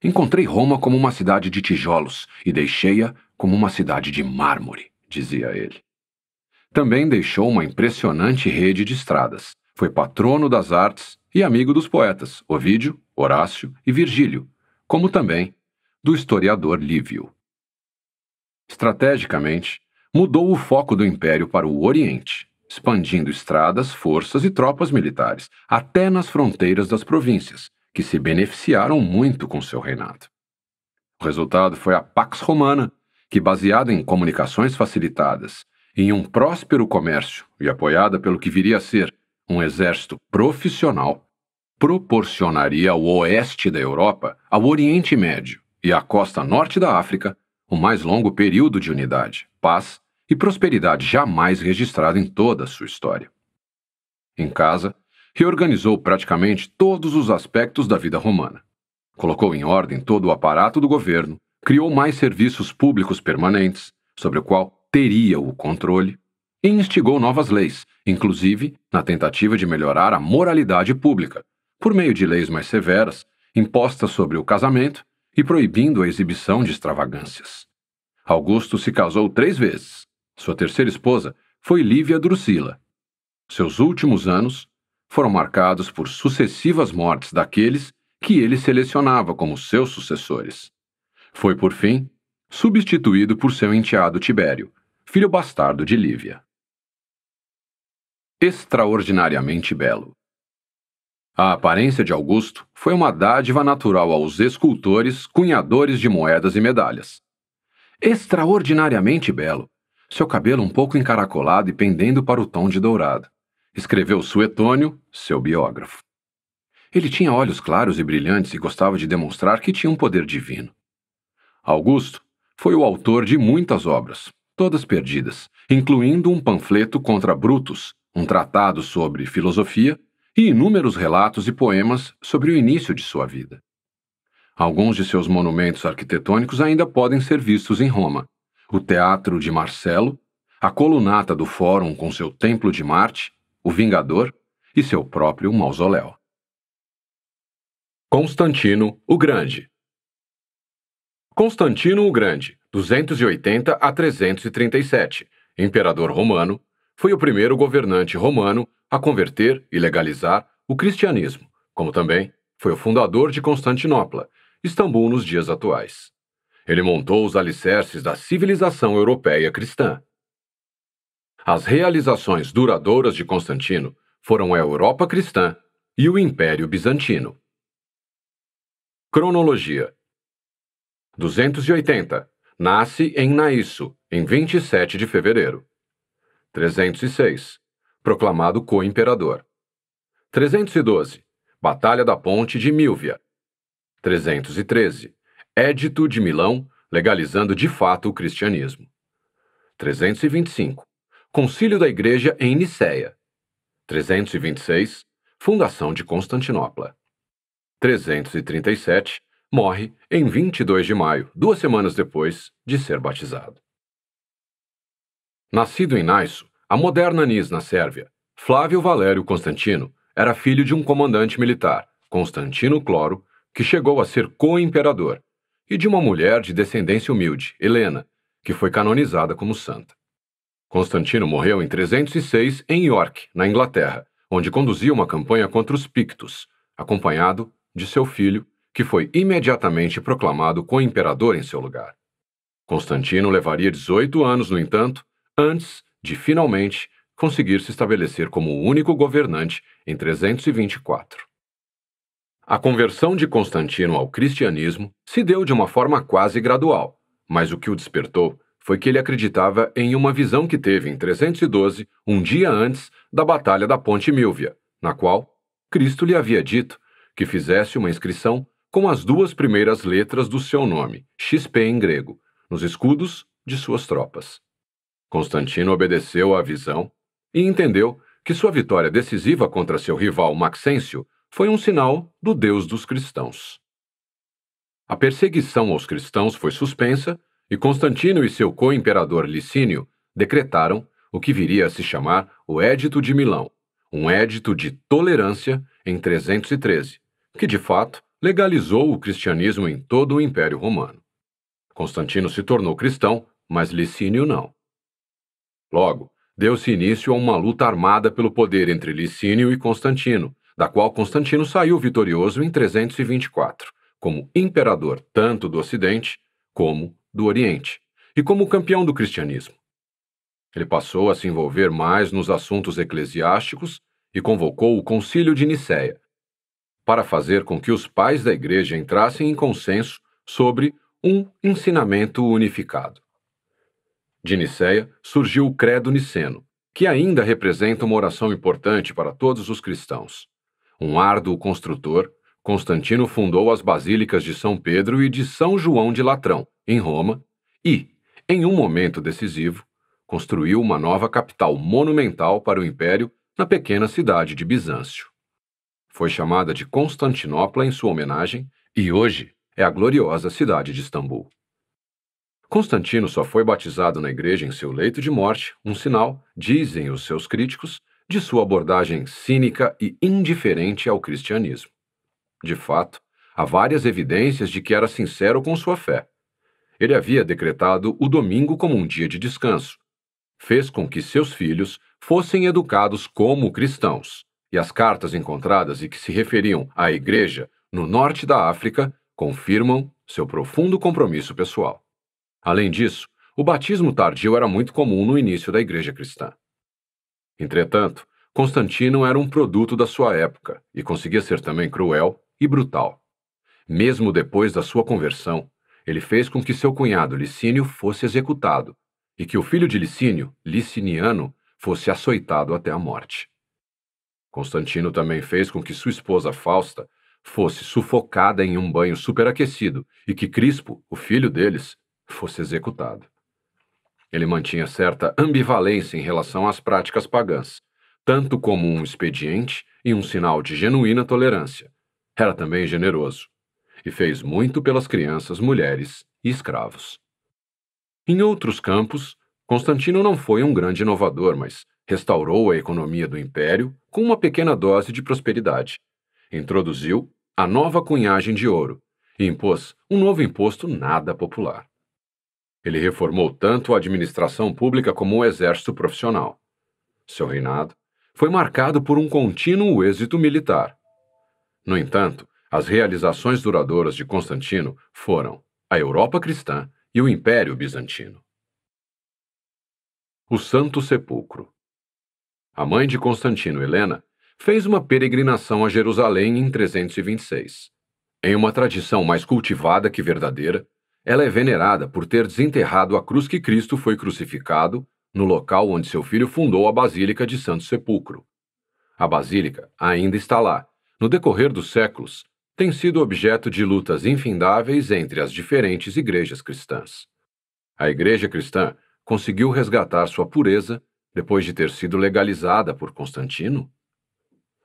Encontrei Roma como uma cidade de tijolos e deixei-a como uma cidade de mármore, dizia ele. Também deixou uma impressionante rede de estradas. Foi patrono das artes e amigo dos poetas Ovídio, Horácio e Virgílio, como também do historiador Lívio. Estrategicamente, mudou o foco do império para o Oriente, expandindo estradas, forças e tropas militares, até nas fronteiras das províncias, que se beneficiaram muito com seu reinado. O resultado foi a Pax Romana, que, baseada em comunicações facilitadas, em um próspero comércio e apoiada pelo que viria a ser um exército profissional, proporcionaria ao oeste da Europa, ao Oriente Médio e à costa norte da África, o mais longo período de unidade, paz e prosperidade jamais registrada em toda a sua história. Em casa, reorganizou praticamente todos os aspectos da vida romana. Colocou em ordem todo o aparato do governo, criou mais serviços públicos permanentes, sobre o qual teria o controle, e instigou novas leis, inclusive na tentativa de melhorar a moralidade pública, por meio de leis mais severas, impostas sobre o casamento e proibindo a exibição de extravagâncias. Augusto se casou três vezes, sua terceira esposa foi Lívia Drusila. Seus últimos anos foram marcados por sucessivas mortes daqueles que ele selecionava como seus sucessores. Foi, por fim, substituído por seu enteado Tibério, filho bastardo de Lívia. Extraordinariamente belo. A aparência de Augusto foi uma dádiva natural aos escultores, cunhadores de moedas e medalhas. Extraordinariamente belo seu cabelo um pouco encaracolado e pendendo para o tom de dourado. Escreveu Suetônio, seu biógrafo. Ele tinha olhos claros e brilhantes e gostava de demonstrar que tinha um poder divino. Augusto foi o autor de muitas obras, todas perdidas, incluindo um panfleto contra Brutus, um tratado sobre filosofia e inúmeros relatos e poemas sobre o início de sua vida. Alguns de seus monumentos arquitetônicos ainda podem ser vistos em Roma, o Teatro de Marcelo, a colunata do Fórum com seu Templo de Marte, o Vingador e seu próprio mausoléu. Constantino o Grande Constantino o Grande, 280 a 337, imperador romano, foi o primeiro governante romano a converter e legalizar o cristianismo, como também foi o fundador de Constantinopla, Istambul nos dias atuais. Ele montou os alicerces da civilização europeia cristã. As realizações duradouras de Constantino foram a Europa cristã e o Império Bizantino. Cronologia 280 nasce em Naisso, em 27 de fevereiro. 306 proclamado co-imperador. 312 Batalha da Ponte de Milvia. 313 Edito de Milão, legalizando de fato o cristianismo. 325. Concílio da Igreja em Nicéia. 326. Fundação de Constantinopla. 337. Morre em 22 de maio, duas semanas depois de ser batizado. Nascido em Naisso, a moderna Nis, na Sérvia, Flávio Valério Constantino era filho de um comandante militar, Constantino Cloro, que chegou a ser co-imperador e de uma mulher de descendência humilde, Helena, que foi canonizada como santa. Constantino morreu em 306 em York, na Inglaterra, onde conduzia uma campanha contra os Pictos, acompanhado de seu filho, que foi imediatamente proclamado co-imperador em seu lugar. Constantino levaria 18 anos, no entanto, antes de finalmente conseguir se estabelecer como o único governante em 324. A conversão de Constantino ao cristianismo se deu de uma forma quase gradual, mas o que o despertou foi que ele acreditava em uma visão que teve em 312, um dia antes da Batalha da Ponte Milvia, na qual Cristo lhe havia dito que fizesse uma inscrição com as duas primeiras letras do seu nome, XP em grego, nos escudos de suas tropas. Constantino obedeceu à visão e entendeu que sua vitória decisiva contra seu rival Maxêncio foi um sinal do Deus dos cristãos. A perseguição aos cristãos foi suspensa e Constantino e seu co-imperador Licínio decretaram o que viria a se chamar o Édito de Milão, um édito de tolerância em 313, que de fato legalizou o cristianismo em todo o Império Romano. Constantino se tornou cristão, mas Licínio não. Logo, deu-se início a uma luta armada pelo poder entre Licínio e Constantino, da qual Constantino saiu vitorioso em 324, como imperador tanto do Ocidente como do Oriente, e como campeão do cristianismo. Ele passou a se envolver mais nos assuntos eclesiásticos e convocou o Concílio de Nicéia, para fazer com que os pais da Igreja entrassem em consenso sobre um ensinamento unificado. De Nicéia surgiu o Credo Niceno, que ainda representa uma oração importante para todos os cristãos. Um árduo construtor, Constantino fundou as basílicas de São Pedro e de São João de Latrão, em Roma, e, em um momento decisivo, construiu uma nova capital monumental para o império na pequena cidade de Bizâncio. Foi chamada de Constantinopla em sua homenagem e hoje é a gloriosa cidade de Istambul. Constantino só foi batizado na igreja em seu leito de morte, um sinal, dizem os seus críticos, de sua abordagem cínica e indiferente ao cristianismo. De fato, há várias evidências de que era sincero com sua fé. Ele havia decretado o domingo como um dia de descanso. Fez com que seus filhos fossem educados como cristãos, e as cartas encontradas e que se referiam à igreja no norte da África confirmam seu profundo compromisso pessoal. Além disso, o batismo tardio era muito comum no início da igreja cristã. Entretanto, Constantino era um produto da sua época e conseguia ser também cruel e brutal. Mesmo depois da sua conversão, ele fez com que seu cunhado Licínio fosse executado e que o filho de Licínio, Liciniano, fosse açoitado até a morte. Constantino também fez com que sua esposa Fausta fosse sufocada em um banho superaquecido e que Crispo, o filho deles, fosse executado. Ele mantinha certa ambivalência em relação às práticas pagãs, tanto como um expediente e um sinal de genuína tolerância. Era também generoso e fez muito pelas crianças, mulheres e escravos. Em outros campos, Constantino não foi um grande inovador, mas restaurou a economia do império com uma pequena dose de prosperidade. Introduziu a nova cunhagem de ouro e impôs um novo imposto nada popular. Ele reformou tanto a administração pública como o exército profissional. Seu reinado foi marcado por um contínuo êxito militar. No entanto, as realizações duradouras de Constantino foram a Europa cristã e o Império Bizantino. O Santo Sepulcro. A mãe de Constantino, Helena, fez uma peregrinação a Jerusalém em 326. Em uma tradição mais cultivada que verdadeira, ela é venerada por ter desenterrado a cruz que Cristo foi crucificado no local onde seu filho fundou a Basílica de Santo Sepulcro. A basílica ainda está lá. No decorrer dos séculos, tem sido objeto de lutas infindáveis entre as diferentes igrejas cristãs. A igreja cristã conseguiu resgatar sua pureza depois de ter sido legalizada por Constantino?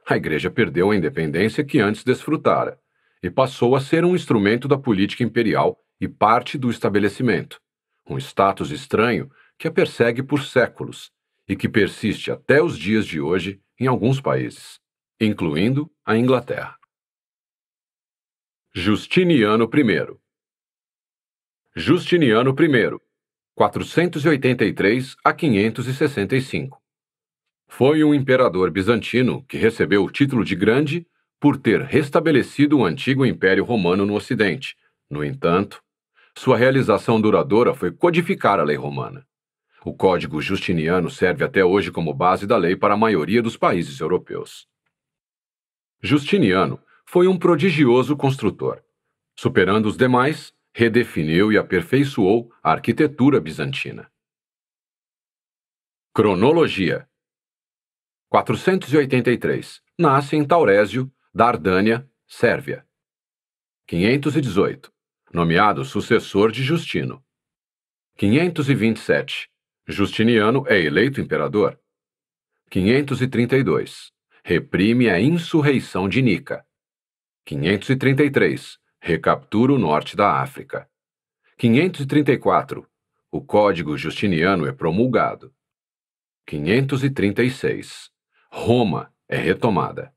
A igreja perdeu a independência que antes desfrutara e passou a ser um instrumento da política imperial e parte do estabelecimento, um status estranho que a persegue por séculos e que persiste até os dias de hoje em alguns países, incluindo a Inglaterra. Justiniano I Justiniano I, 483 a 565. Foi um imperador bizantino que recebeu o título de Grande por ter restabelecido o antigo Império Romano no Ocidente. No entanto, sua realização duradoura foi codificar a lei romana. O Código Justiniano serve até hoje como base da lei para a maioria dos países europeus. Justiniano foi um prodigioso construtor. Superando os demais, redefiniu e aperfeiçoou a arquitetura bizantina. Cronologia 483 Nasce em Taurésio, Dardânia, Sérvia. 518 nomeado sucessor de Justino. 527. Justiniano é eleito imperador. 532. Reprime a insurreição de Nica. 533. Recaptura o norte da África. 534. O Código Justiniano é promulgado. 536. Roma é retomada.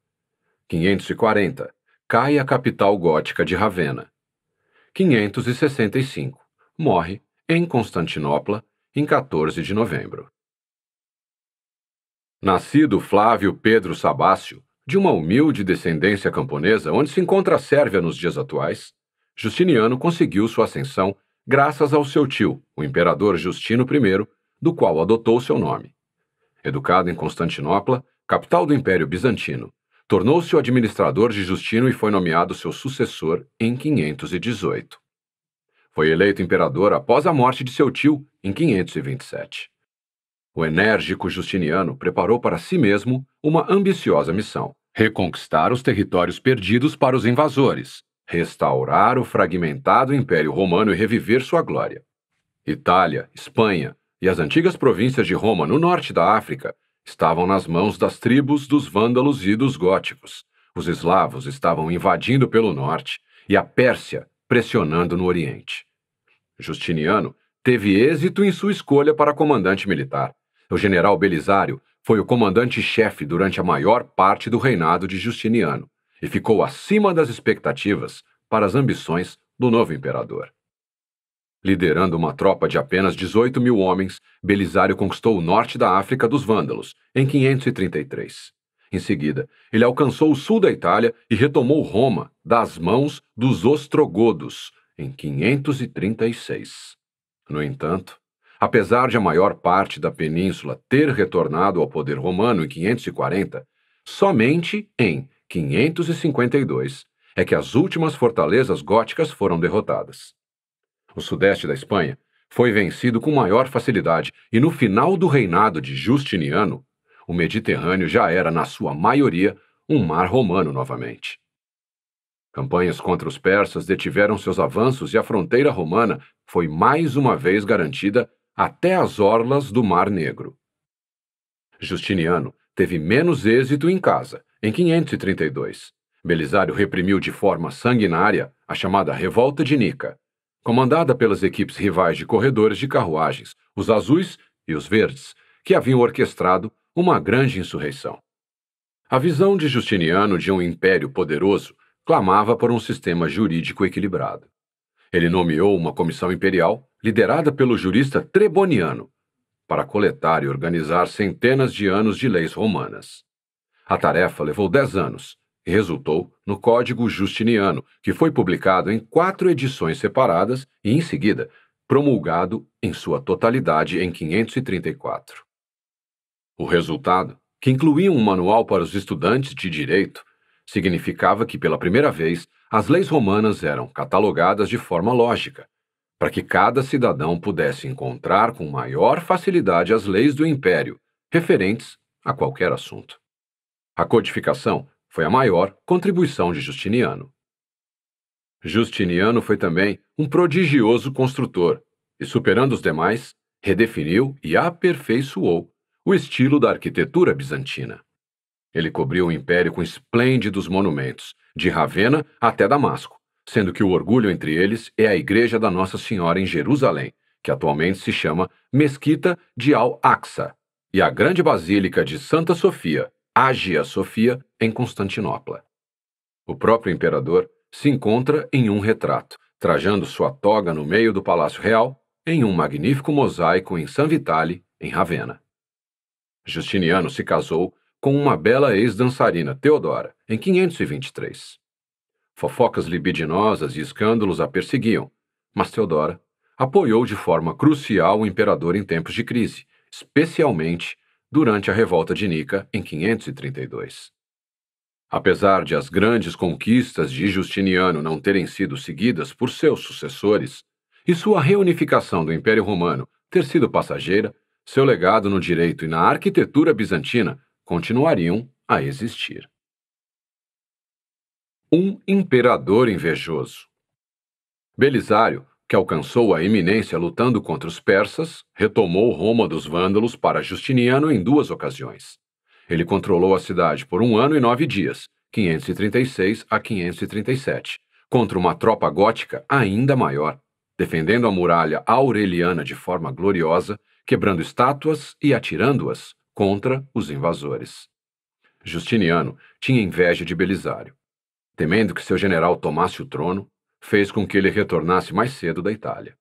540. Cai a capital gótica de Ravenna. 565. Morre em Constantinopla em 14 de novembro. Nascido Flávio Pedro Sabácio, de uma humilde descendência camponesa onde se encontra a Sérvia nos dias atuais, Justiniano conseguiu sua ascensão graças ao seu tio, o imperador Justino I, do qual adotou seu nome. Educado em Constantinopla, capital do Império Bizantino, Tornou-se o administrador de Justino e foi nomeado seu sucessor em 518. Foi eleito imperador após a morte de seu tio, em 527. O enérgico Justiniano preparou para si mesmo uma ambiciosa missão: reconquistar os territórios perdidos para os invasores, restaurar o fragmentado Império Romano e reviver sua glória. Itália, Espanha e as antigas províncias de Roma no norte da África estavam nas mãos das tribos dos vândalos e dos góticos. Os eslavos estavam invadindo pelo norte e a Pérsia pressionando no oriente. Justiniano teve êxito em sua escolha para comandante militar. O general Belisário foi o comandante-chefe durante a maior parte do reinado de Justiniano e ficou acima das expectativas para as ambições do novo imperador. Liderando uma tropa de apenas 18 mil homens, Belisário conquistou o norte da África dos Vândalos, em 533. Em seguida, ele alcançou o sul da Itália e retomou Roma das mãos dos ostrogodos, em 536. No entanto, apesar de a maior parte da península ter retornado ao poder romano em 540, somente em 552 é que as últimas fortalezas góticas foram derrotadas o sudeste da Espanha, foi vencido com maior facilidade e no final do reinado de Justiniano, o Mediterrâneo já era, na sua maioria, um mar romano novamente. Campanhas contra os persas detiveram seus avanços e a fronteira romana foi mais uma vez garantida até as orlas do Mar Negro. Justiniano teve menos êxito em casa, em 532. Belisário reprimiu de forma sanguinária a chamada Revolta de Nica, comandada pelas equipes rivais de corredores de carruagens, os azuis e os verdes, que haviam orquestrado uma grande insurreição. A visão de Justiniano de um império poderoso clamava por um sistema jurídico equilibrado. Ele nomeou uma comissão imperial, liderada pelo jurista Treboniano, para coletar e organizar centenas de anos de leis romanas. A tarefa levou dez anos, resultou no Código Justiniano, que foi publicado em quatro edições separadas e, em seguida, promulgado em sua totalidade em 534. O resultado, que incluía um manual para os estudantes de direito, significava que, pela primeira vez, as leis romanas eram catalogadas de forma lógica, para que cada cidadão pudesse encontrar com maior facilidade as leis do império, referentes a qualquer assunto. A codificação foi a maior contribuição de Justiniano. Justiniano foi também um prodigioso construtor e, superando os demais, redefiniu e aperfeiçoou o estilo da arquitetura bizantina. Ele cobriu o império com esplêndidos monumentos, de Ravena até Damasco, sendo que o orgulho entre eles é a Igreja da Nossa Senhora em Jerusalém, que atualmente se chama Mesquita de Al-Aqsa, e a Grande Basílica de Santa Sofia, Ágia Sofia, em Constantinopla. O próprio imperador se encontra em um retrato, trajando sua toga no meio do Palácio Real, em um magnífico mosaico em San Vitale, em Ravenna. Justiniano se casou com uma bela ex-dançarina, Teodora, em 523. Fofocas libidinosas e escândalos a perseguiam, mas Teodora apoiou de forma crucial o imperador em tempos de crise, especialmente durante a revolta de Nica em 532. Apesar de as grandes conquistas de Justiniano não terem sido seguidas por seus sucessores, e sua reunificação do Império Romano ter sido passageira, seu legado no direito e na arquitetura bizantina continuariam a existir. Um imperador invejoso. Belisário que alcançou a iminência lutando contra os persas, retomou Roma dos vândalos para Justiniano em duas ocasiões. Ele controlou a cidade por um ano e nove dias, 536 a 537, contra uma tropa gótica ainda maior, defendendo a muralha aureliana de forma gloriosa, quebrando estátuas e atirando-as contra os invasores. Justiniano tinha inveja de Belisário. Temendo que seu general tomasse o trono, fez com que ele retornasse mais cedo da Itália.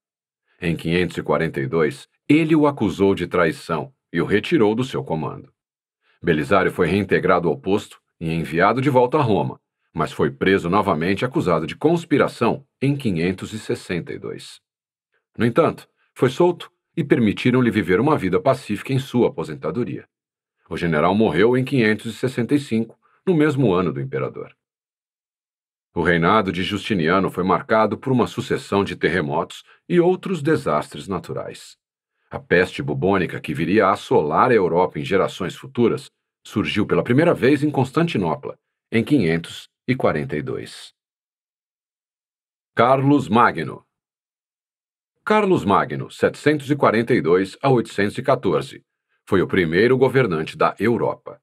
Em 542, ele o acusou de traição e o retirou do seu comando. Belisário foi reintegrado ao posto e enviado de volta a Roma, mas foi preso novamente acusado de conspiração em 562. No entanto, foi solto e permitiram-lhe viver uma vida pacífica em sua aposentadoria. O general morreu em 565, no mesmo ano do imperador. O reinado de Justiniano foi marcado por uma sucessão de terremotos e outros desastres naturais. A peste bubônica que viria a assolar a Europa em gerações futuras surgiu pela primeira vez em Constantinopla, em 542. Carlos Magno Carlos Magno, 742 a 814, foi o primeiro governante da Europa.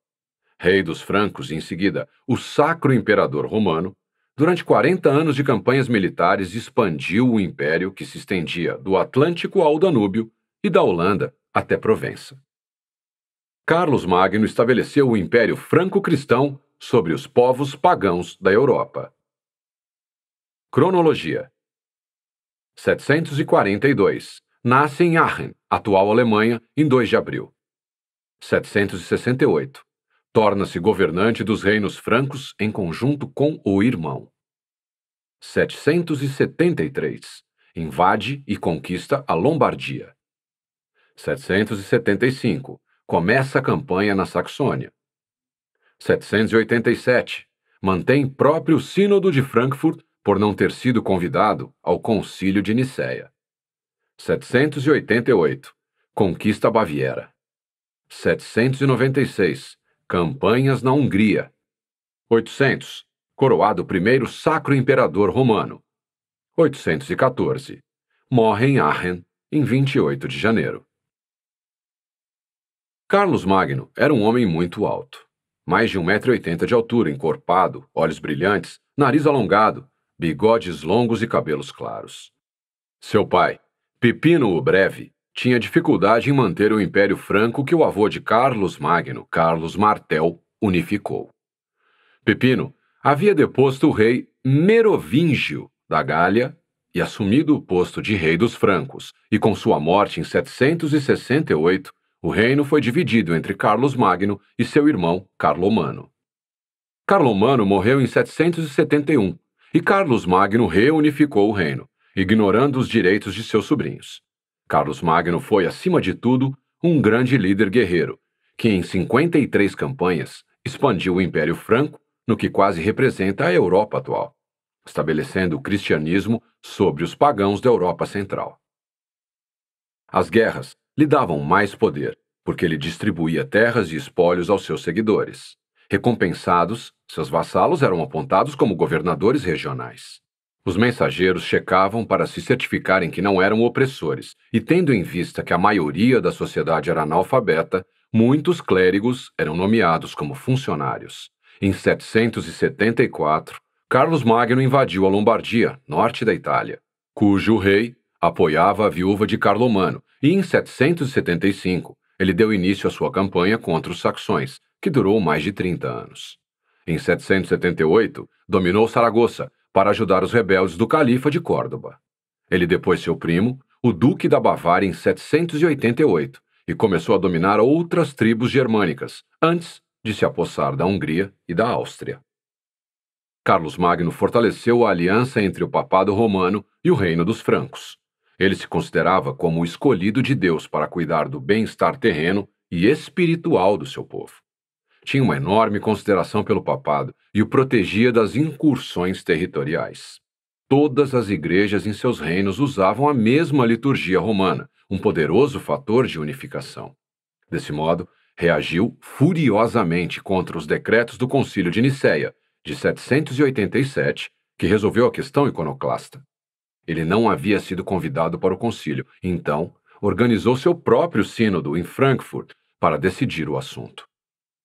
Rei dos francos e, em seguida, o Sacro Imperador Romano, Durante 40 anos de campanhas militares, expandiu o império que se estendia do Atlântico ao Danúbio e da Holanda até Provença. Carlos Magno estabeleceu o império franco-cristão sobre os povos pagãos da Europa. Cronologia 742 Nasce em Aachen, atual Alemanha, em 2 de abril. 768 torna-se governante dos reinos francos em conjunto com o irmão. 773 invade e conquista a Lombardia. 775 começa a campanha na Saxônia. 787 mantém próprio Sínodo de Frankfurt por não ter sido convidado ao Concílio de Nicéia. 788 conquista a Baviera. 796 Campanhas na Hungria. 800. Coroado primeiro Sacro Imperador Romano. 814. Morre em Aachen, em 28 de janeiro. Carlos Magno era um homem muito alto. Mais de 1,80m de altura, encorpado, olhos brilhantes, nariz alongado, bigodes longos e cabelos claros. Seu pai, Pepino o Breve, tinha dificuldade em manter o Império Franco que o avô de Carlos Magno, Carlos Martel, unificou. Pepino havia deposto o rei Merovingio da Gália e assumido o posto de rei dos francos, e com sua morte em 768, o reino foi dividido entre Carlos Magno e seu irmão Carlomano. Carlomano morreu em 771 e Carlos Magno reunificou o reino, ignorando os direitos de seus sobrinhos. Carlos Magno foi, acima de tudo, um grande líder guerreiro, que em 53 campanhas expandiu o Império Franco no que quase representa a Europa atual, estabelecendo o cristianismo sobre os pagãos da Europa Central. As guerras lhe davam mais poder, porque ele distribuía terras e espólios aos seus seguidores. Recompensados, seus vassalos eram apontados como governadores regionais. Os mensageiros checavam para se certificarem que não eram opressores, e tendo em vista que a maioria da sociedade era analfabeta, muitos clérigos eram nomeados como funcionários. Em 774, Carlos Magno invadiu a Lombardia, norte da Itália, cujo rei apoiava a viúva de Carlomano, e em 775 ele deu início à sua campanha contra os saxões, que durou mais de 30 anos. Em 778, dominou Saragoça, para ajudar os rebeldes do califa de Córdoba. Ele depôs seu primo, o duque da Bavária, em 788 e começou a dominar outras tribos germânicas, antes de se apossar da Hungria e da Áustria. Carlos Magno fortaleceu a aliança entre o papado romano e o reino dos francos. Ele se considerava como o escolhido de Deus para cuidar do bem-estar terreno e espiritual do seu povo tinha uma enorme consideração pelo papado e o protegia das incursões territoriais. Todas as igrejas em seus reinos usavam a mesma liturgia romana, um poderoso fator de unificação. Desse modo, reagiu furiosamente contra os decretos do Concílio de Nicéia, de 787, que resolveu a questão iconoclasta. Ele não havia sido convidado para o concílio, então organizou seu próprio sínodo em Frankfurt para decidir o assunto.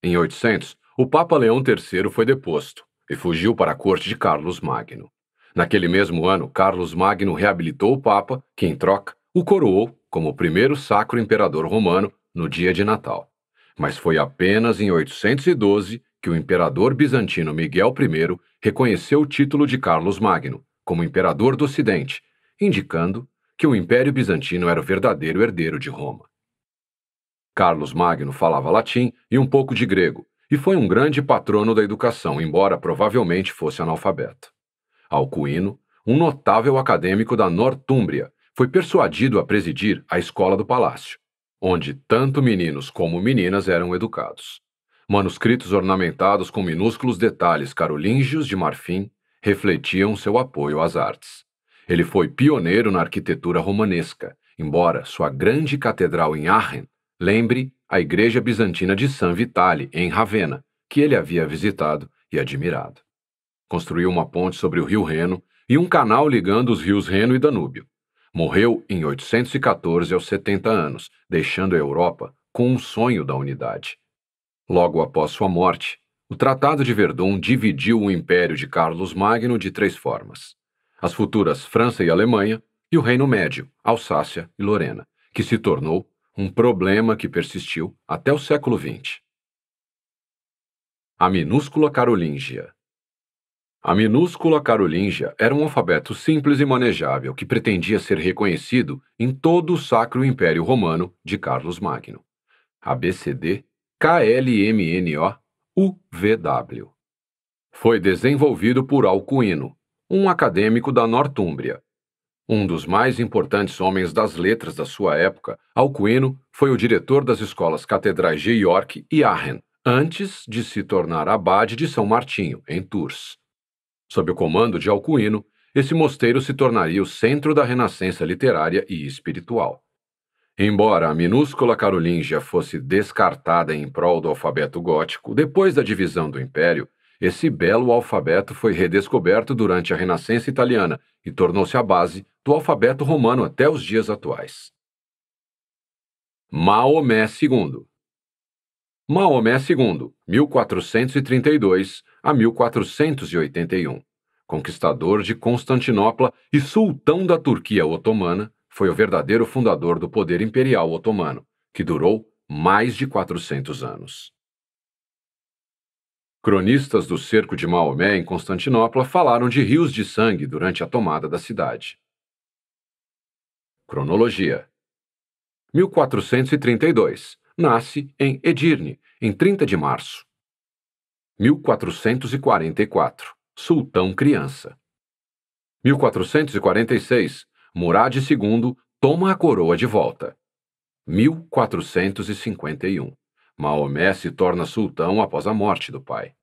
Em 800, o Papa Leão III foi deposto e fugiu para a corte de Carlos Magno. Naquele mesmo ano, Carlos Magno reabilitou o Papa, que, em troca, o coroou como o primeiro sacro imperador romano no dia de Natal. Mas foi apenas em 812 que o imperador bizantino Miguel I reconheceu o título de Carlos Magno como imperador do Ocidente, indicando que o Império Bizantino era o verdadeiro herdeiro de Roma. Carlos Magno falava latim e um pouco de grego, e foi um grande patrono da educação, embora provavelmente fosse analfabeto. Alcuino, um notável acadêmico da Nortúmbria, foi persuadido a presidir a escola do palácio, onde tanto meninos como meninas eram educados. Manuscritos ornamentados com minúsculos detalhes carolíngios de marfim refletiam seu apoio às artes. Ele foi pioneiro na arquitetura romanesca, embora sua grande catedral em Aachen Lembre a igreja bizantina de San Vitale, em Ravenna, que ele havia visitado e admirado. Construiu uma ponte sobre o rio Reno e um canal ligando os rios Reno e Danúbio. Morreu em 814 aos 70 anos, deixando a Europa com um sonho da unidade. Logo após sua morte, o Tratado de Verdun dividiu o império de Carlos Magno de três formas: as futuras França e Alemanha e o Reino Médio, Alsácia e Lorena, que se tornou um problema que persistiu até o século XX. A minúscula carolíngia. A minúscula carolíngia era um alfabeto simples e manejável que pretendia ser reconhecido em todo o Sacro Império Romano de Carlos Magno. ABCD KLMNO UVW. Foi desenvolvido por Alcuino, um acadêmico da Nortúmbria, um dos mais importantes homens das letras da sua época, Alcuino foi o diretor das escolas catedrais de York e Arren, antes de se tornar abade de São Martinho, em Tours. Sob o comando de Alcuino, esse mosteiro se tornaria o centro da renascença literária e espiritual. Embora a minúscula Carolíngia fosse descartada em prol do alfabeto gótico depois da divisão do império, esse belo alfabeto foi redescoberto durante a Renascença italiana e tornou-se a base do alfabeto romano até os dias atuais. Maomé II Maomé II, 1432 a 1481, conquistador de Constantinopla e sultão da Turquia otomana, foi o verdadeiro fundador do poder imperial otomano, que durou mais de 400 anos. Cronistas do cerco de Maomé em Constantinopla falaram de rios de sangue durante a tomada da cidade. Cronologia 1432 Nasce em Edirne, em 30 de março. 1444 Sultão Criança. 1446 Murad II toma a coroa de volta. 1451 Maomé se torna sultão após a morte do pai.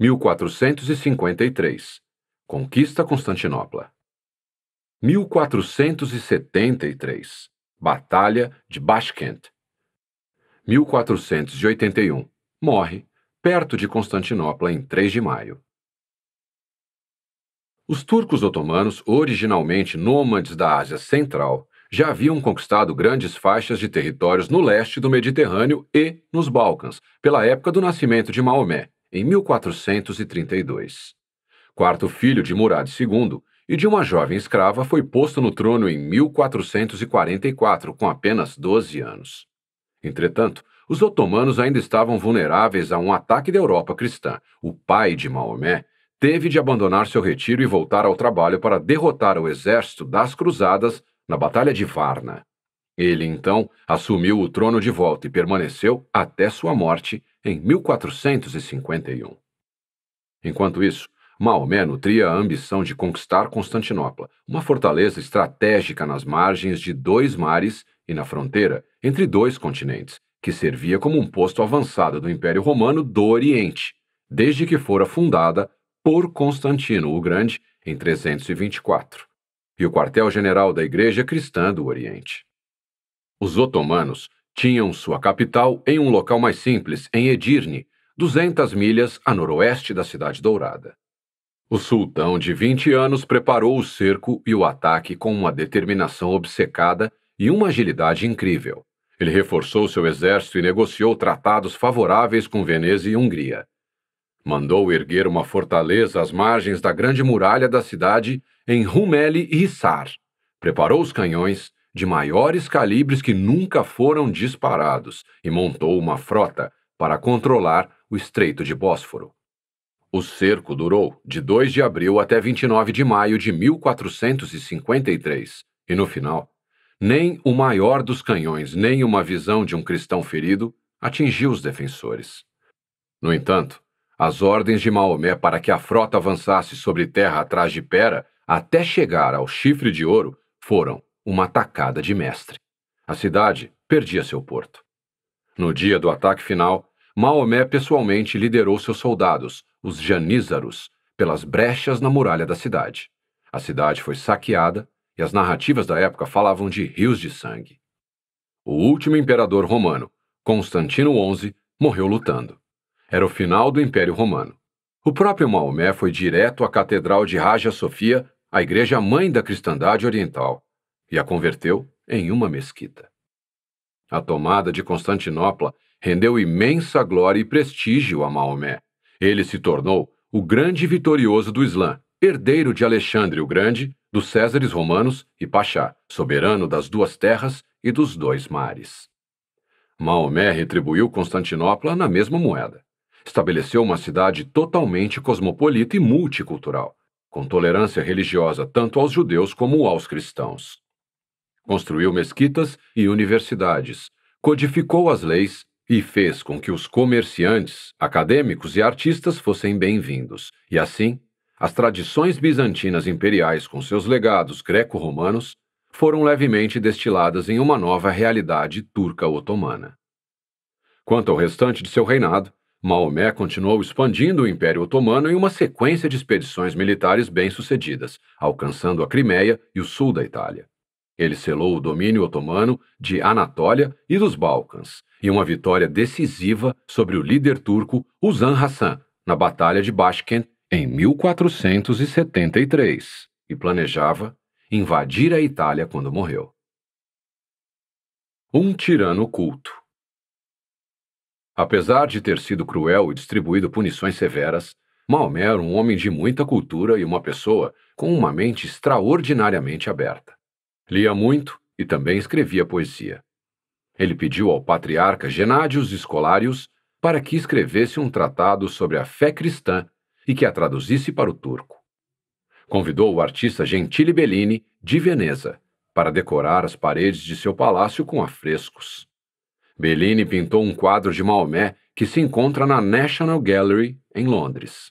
1453 Conquista Constantinopla. 1473 Batalha de Bashkent. 1481 Morre, perto de Constantinopla, em 3 de maio. Os turcos otomanos, originalmente nômades da Ásia Central, já haviam conquistado grandes faixas de territórios no leste do Mediterrâneo e nos Balcãs, pela época do nascimento de Maomé, em 1432. Quarto filho de Murad II e de uma jovem escrava, foi posto no trono em 1444, com apenas 12 anos. Entretanto, os otomanos ainda estavam vulneráveis a um ataque da Europa cristã. O pai de Maomé teve de abandonar seu retiro e voltar ao trabalho para derrotar o exército das Cruzadas na Batalha de Varna. Ele então assumiu o trono de volta e permaneceu até sua morte em 1451. Enquanto isso, Maomé nutria a ambição de conquistar Constantinopla, uma fortaleza estratégica nas margens de dois mares e na fronteira entre dois continentes, que servia como um posto avançado do Império Romano do Oriente, desde que fora fundada por Constantino o Grande em 324 e o quartel-general da Igreja Cristã do Oriente. Os otomanos tinham sua capital em um local mais simples, em Edirne, 200 milhas a noroeste da Cidade Dourada. O sultão de 20 anos preparou o cerco e o ataque com uma determinação obcecada e uma agilidade incrível. Ele reforçou seu exército e negociou tratados favoráveis com Veneza e Hungria. Mandou erguer uma fortaleza às margens da grande muralha da cidade em Rumeli e Hissar. Preparou os canhões de maiores calibres que nunca foram disparados e montou uma frota para controlar o Estreito de Bósforo. O cerco durou de 2 de abril até 29 de maio de 1453, e no final, nem o maior dos canhões, nem uma visão de um cristão ferido atingiu os defensores. No entanto, as ordens de Maomé para que a frota avançasse sobre terra atrás de Pera até chegar ao chifre de ouro, foram uma tacada de mestre. A cidade perdia seu porto. No dia do ataque final, Maomé pessoalmente liderou seus soldados, os janízaros, pelas brechas na muralha da cidade. A cidade foi saqueada e as narrativas da época falavam de rios de sangue. O último imperador romano, Constantino XI, morreu lutando. Era o final do Império Romano. O próprio Maomé foi direto à Catedral de Hagia Sofia a igreja mãe da cristandade oriental, e a converteu em uma mesquita. A tomada de Constantinopla rendeu imensa glória e prestígio a Maomé. Ele se tornou o grande vitorioso do Islã, herdeiro de Alexandre o Grande, dos Césares romanos e Pachá, soberano das duas terras e dos dois mares. Maomé retribuiu Constantinopla na mesma moeda. Estabeleceu uma cidade totalmente cosmopolita e multicultural com tolerância religiosa tanto aos judeus como aos cristãos. Construiu mesquitas e universidades, codificou as leis e fez com que os comerciantes, acadêmicos e artistas fossem bem-vindos, e assim, as tradições bizantinas imperiais com seus legados greco-romanos foram levemente destiladas em uma nova realidade turca-otomana. Quanto ao restante de seu reinado, Maomé continuou expandindo o Império Otomano em uma sequência de expedições militares bem-sucedidas, alcançando a Crimeia e o sul da Itália. Ele selou o domínio otomano de Anatólia e dos Balcãs, e uma vitória decisiva sobre o líder turco Uzan Hassan na Batalha de Bashkent em 1473, e planejava invadir a Itália quando morreu. Um tirano culto. Apesar de ter sido cruel e distribuído punições severas, Maomé era um homem de muita cultura e uma pessoa com uma mente extraordinariamente aberta. Lia muito e também escrevia poesia. Ele pediu ao patriarca Genádios Escolários para que escrevesse um tratado sobre a fé cristã e que a traduzisse para o turco. Convidou o artista Gentile Bellini, de Veneza, para decorar as paredes de seu palácio com afrescos. Bellini pintou um quadro de Maomé que se encontra na National Gallery, em Londres.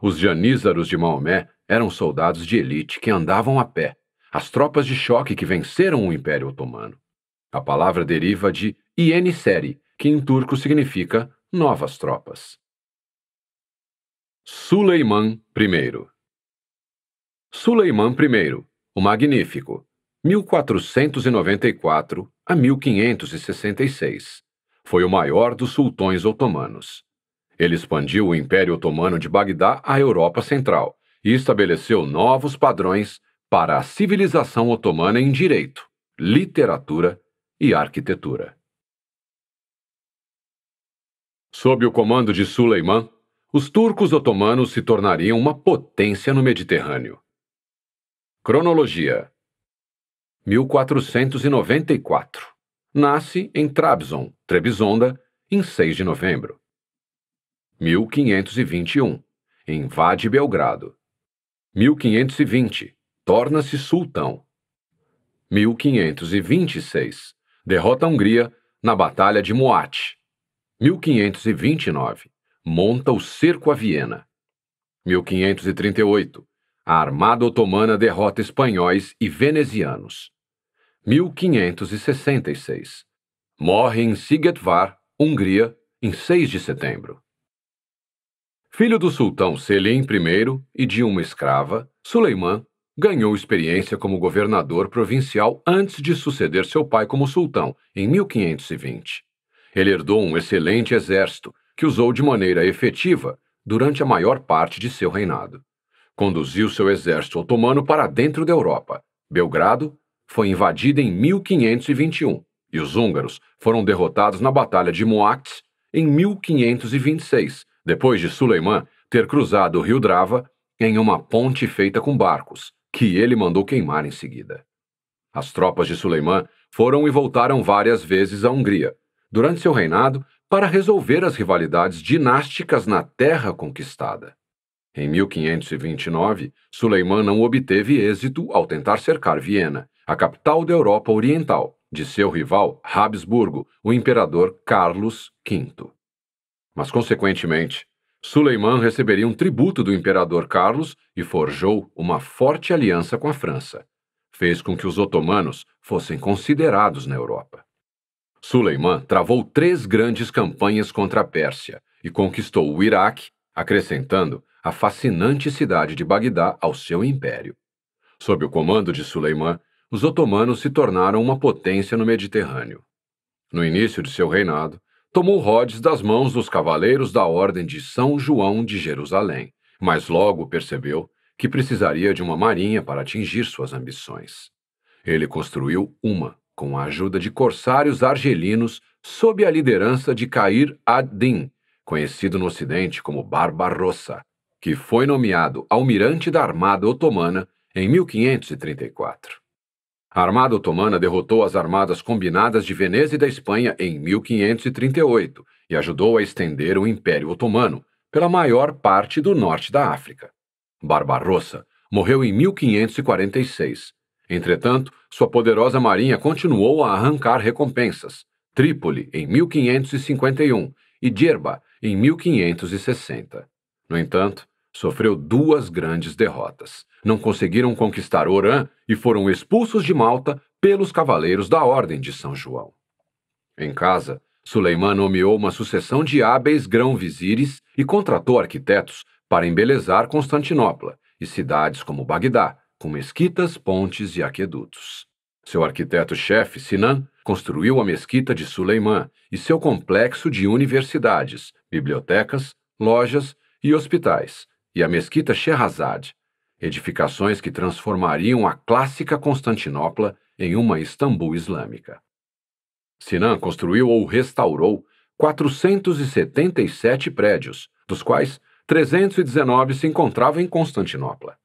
Os janízaros de Maomé eram soldados de elite que andavam a pé, as tropas de choque que venceram o Império Otomano. A palavra deriva de Yeniseri, que em turco significa novas tropas. Suleiman I Suleiman I, o Magnífico, 1494 a 1566. Foi o maior dos sultões otomanos. Ele expandiu o Império Otomano de Bagdá à Europa Central e estabeleceu novos padrões para a civilização otomana em direito, literatura e arquitetura. Sob o comando de Suleiman, os turcos otomanos se tornariam uma potência no Mediterrâneo. Cronologia 1494. Nasce em Trabzon, Trebisonda, em 6 de novembro. 1521. Invade Belgrado. 1520. Torna-se sultão. 1526. Derrota a Hungria na Batalha de Moate. 1529. Monta o cerco a Viena. 1538. A Armada Otomana derrota espanhóis e venezianos. 1566. Morre em Sigetvar, Hungria, em 6 de setembro. Filho do sultão Selim I e de uma escrava, Suleiman ganhou experiência como governador provincial antes de suceder seu pai como sultão, em 1520. Ele herdou um excelente exército, que usou de maneira efetiva durante a maior parte de seu reinado. Conduziu seu exército otomano para dentro da Europa, Belgrado, foi invadida em 1521 e os húngaros foram derrotados na Batalha de Moacs em 1526, depois de Suleiman ter cruzado o rio Drava em uma ponte feita com barcos, que ele mandou queimar em seguida. As tropas de Suleiman foram e voltaram várias vezes à Hungria, durante seu reinado, para resolver as rivalidades dinásticas na terra conquistada. Em 1529, Suleiman não obteve êxito ao tentar cercar Viena a capital da Europa Oriental, de seu rival Habsburgo, o imperador Carlos V. Mas, consequentemente, Suleiman receberia um tributo do imperador Carlos e forjou uma forte aliança com a França. Fez com que os otomanos fossem considerados na Europa. Suleiman travou três grandes campanhas contra a Pérsia e conquistou o Iraque, acrescentando a fascinante cidade de Bagdá ao seu império. Sob o comando de Suleiman, os otomanos se tornaram uma potência no Mediterrâneo. No início de seu reinado, tomou Rhodes das mãos dos cavaleiros da Ordem de São João de Jerusalém, mas logo percebeu que precisaria de uma marinha para atingir suas ambições. Ele construiu uma com a ajuda de corsários argelinos sob a liderança de Cair ad-Din, conhecido no Ocidente como Barbarossa, que foi nomeado almirante da Armada Otomana em 1534. A Armada Otomana derrotou as armadas combinadas de Veneza e da Espanha em 1538 e ajudou a estender o Império Otomano pela maior parte do norte da África. Barbarossa morreu em 1546. Entretanto, sua poderosa marinha continuou a arrancar recompensas. Trípoli em 1551 e Djerba em 1560. No entanto, sofreu duas grandes derrotas. Não conseguiram conquistar Orã e foram expulsos de Malta pelos cavaleiros da Ordem de São João. Em casa, Suleiman nomeou uma sucessão de hábeis grão-vizires e contratou arquitetos para embelezar Constantinopla e cidades como Bagdá, com mesquitas, pontes e aquedutos. Seu arquiteto-chefe, Sinan, construiu a mesquita de Suleiman e seu complexo de universidades, bibliotecas, lojas e hospitais, e a mesquita Shehrazade, edificações que transformariam a clássica Constantinopla em uma Istambul islâmica. Sinan construiu ou restaurou 477 prédios, dos quais 319 se encontravam em Constantinopla.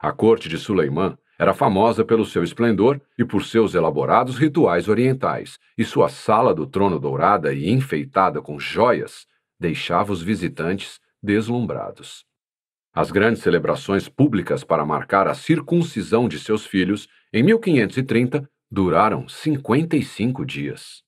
A corte de Suleiman era famosa pelo seu esplendor e por seus elaborados rituais orientais, e sua sala do trono dourada e enfeitada com joias deixava os visitantes deslumbrados. As grandes celebrações públicas para marcar a circuncisão de seus filhos, em 1530, duraram 55 dias.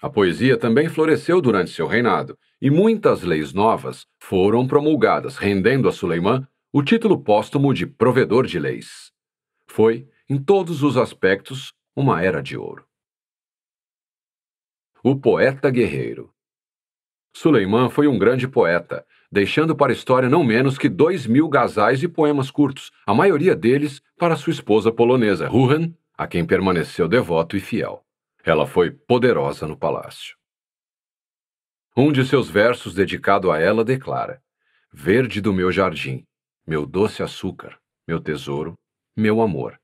A poesia também floresceu durante seu reinado, e muitas leis novas foram promulgadas, rendendo a Suleimã o título póstumo de provedor de leis. Foi, em todos os aspectos, uma era de ouro. O poeta guerreiro. Suleimã foi um grande poeta, deixando para a história não menos que dois mil gazais e poemas curtos, a maioria deles para sua esposa polonesa, Ruhan, a quem permaneceu devoto e fiel. Ela foi poderosa no palácio. Um de seus versos dedicado a ela declara: Verde do meu jardim, meu doce açúcar, meu tesouro, meu amor.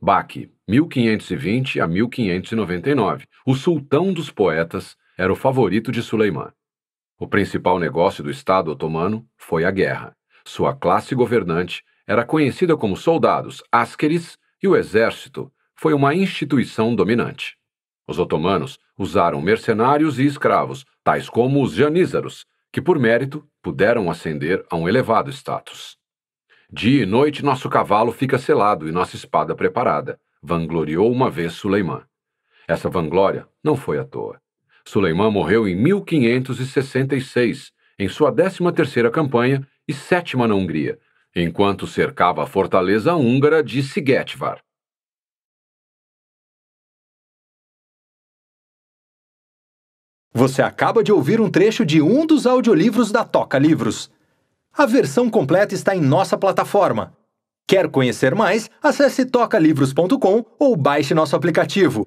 Baque, 1520 a 1599, o sultão dos poetas, era o favorito de Suleiman. O principal negócio do Estado otomano foi a guerra. Sua classe governante era conhecida como soldados, askeres, e o exército foi uma instituição dominante. Os otomanos usaram mercenários e escravos, tais como os janízaros, que por mérito puderam ascender a um elevado status. Dia e noite nosso cavalo fica selado e nossa espada preparada, vangloriou uma vez Suleiman. Essa vanglória não foi à toa. Suleimã morreu em 1566, em sua 13 terceira campanha e sétima na Hungria, enquanto cercava a fortaleza húngara de Sigetvar. Você acaba de ouvir um trecho de um dos audiolivros da Toca Livros. A versão completa está em nossa plataforma. Quer conhecer mais? Acesse tocalivros.com ou baixe nosso aplicativo.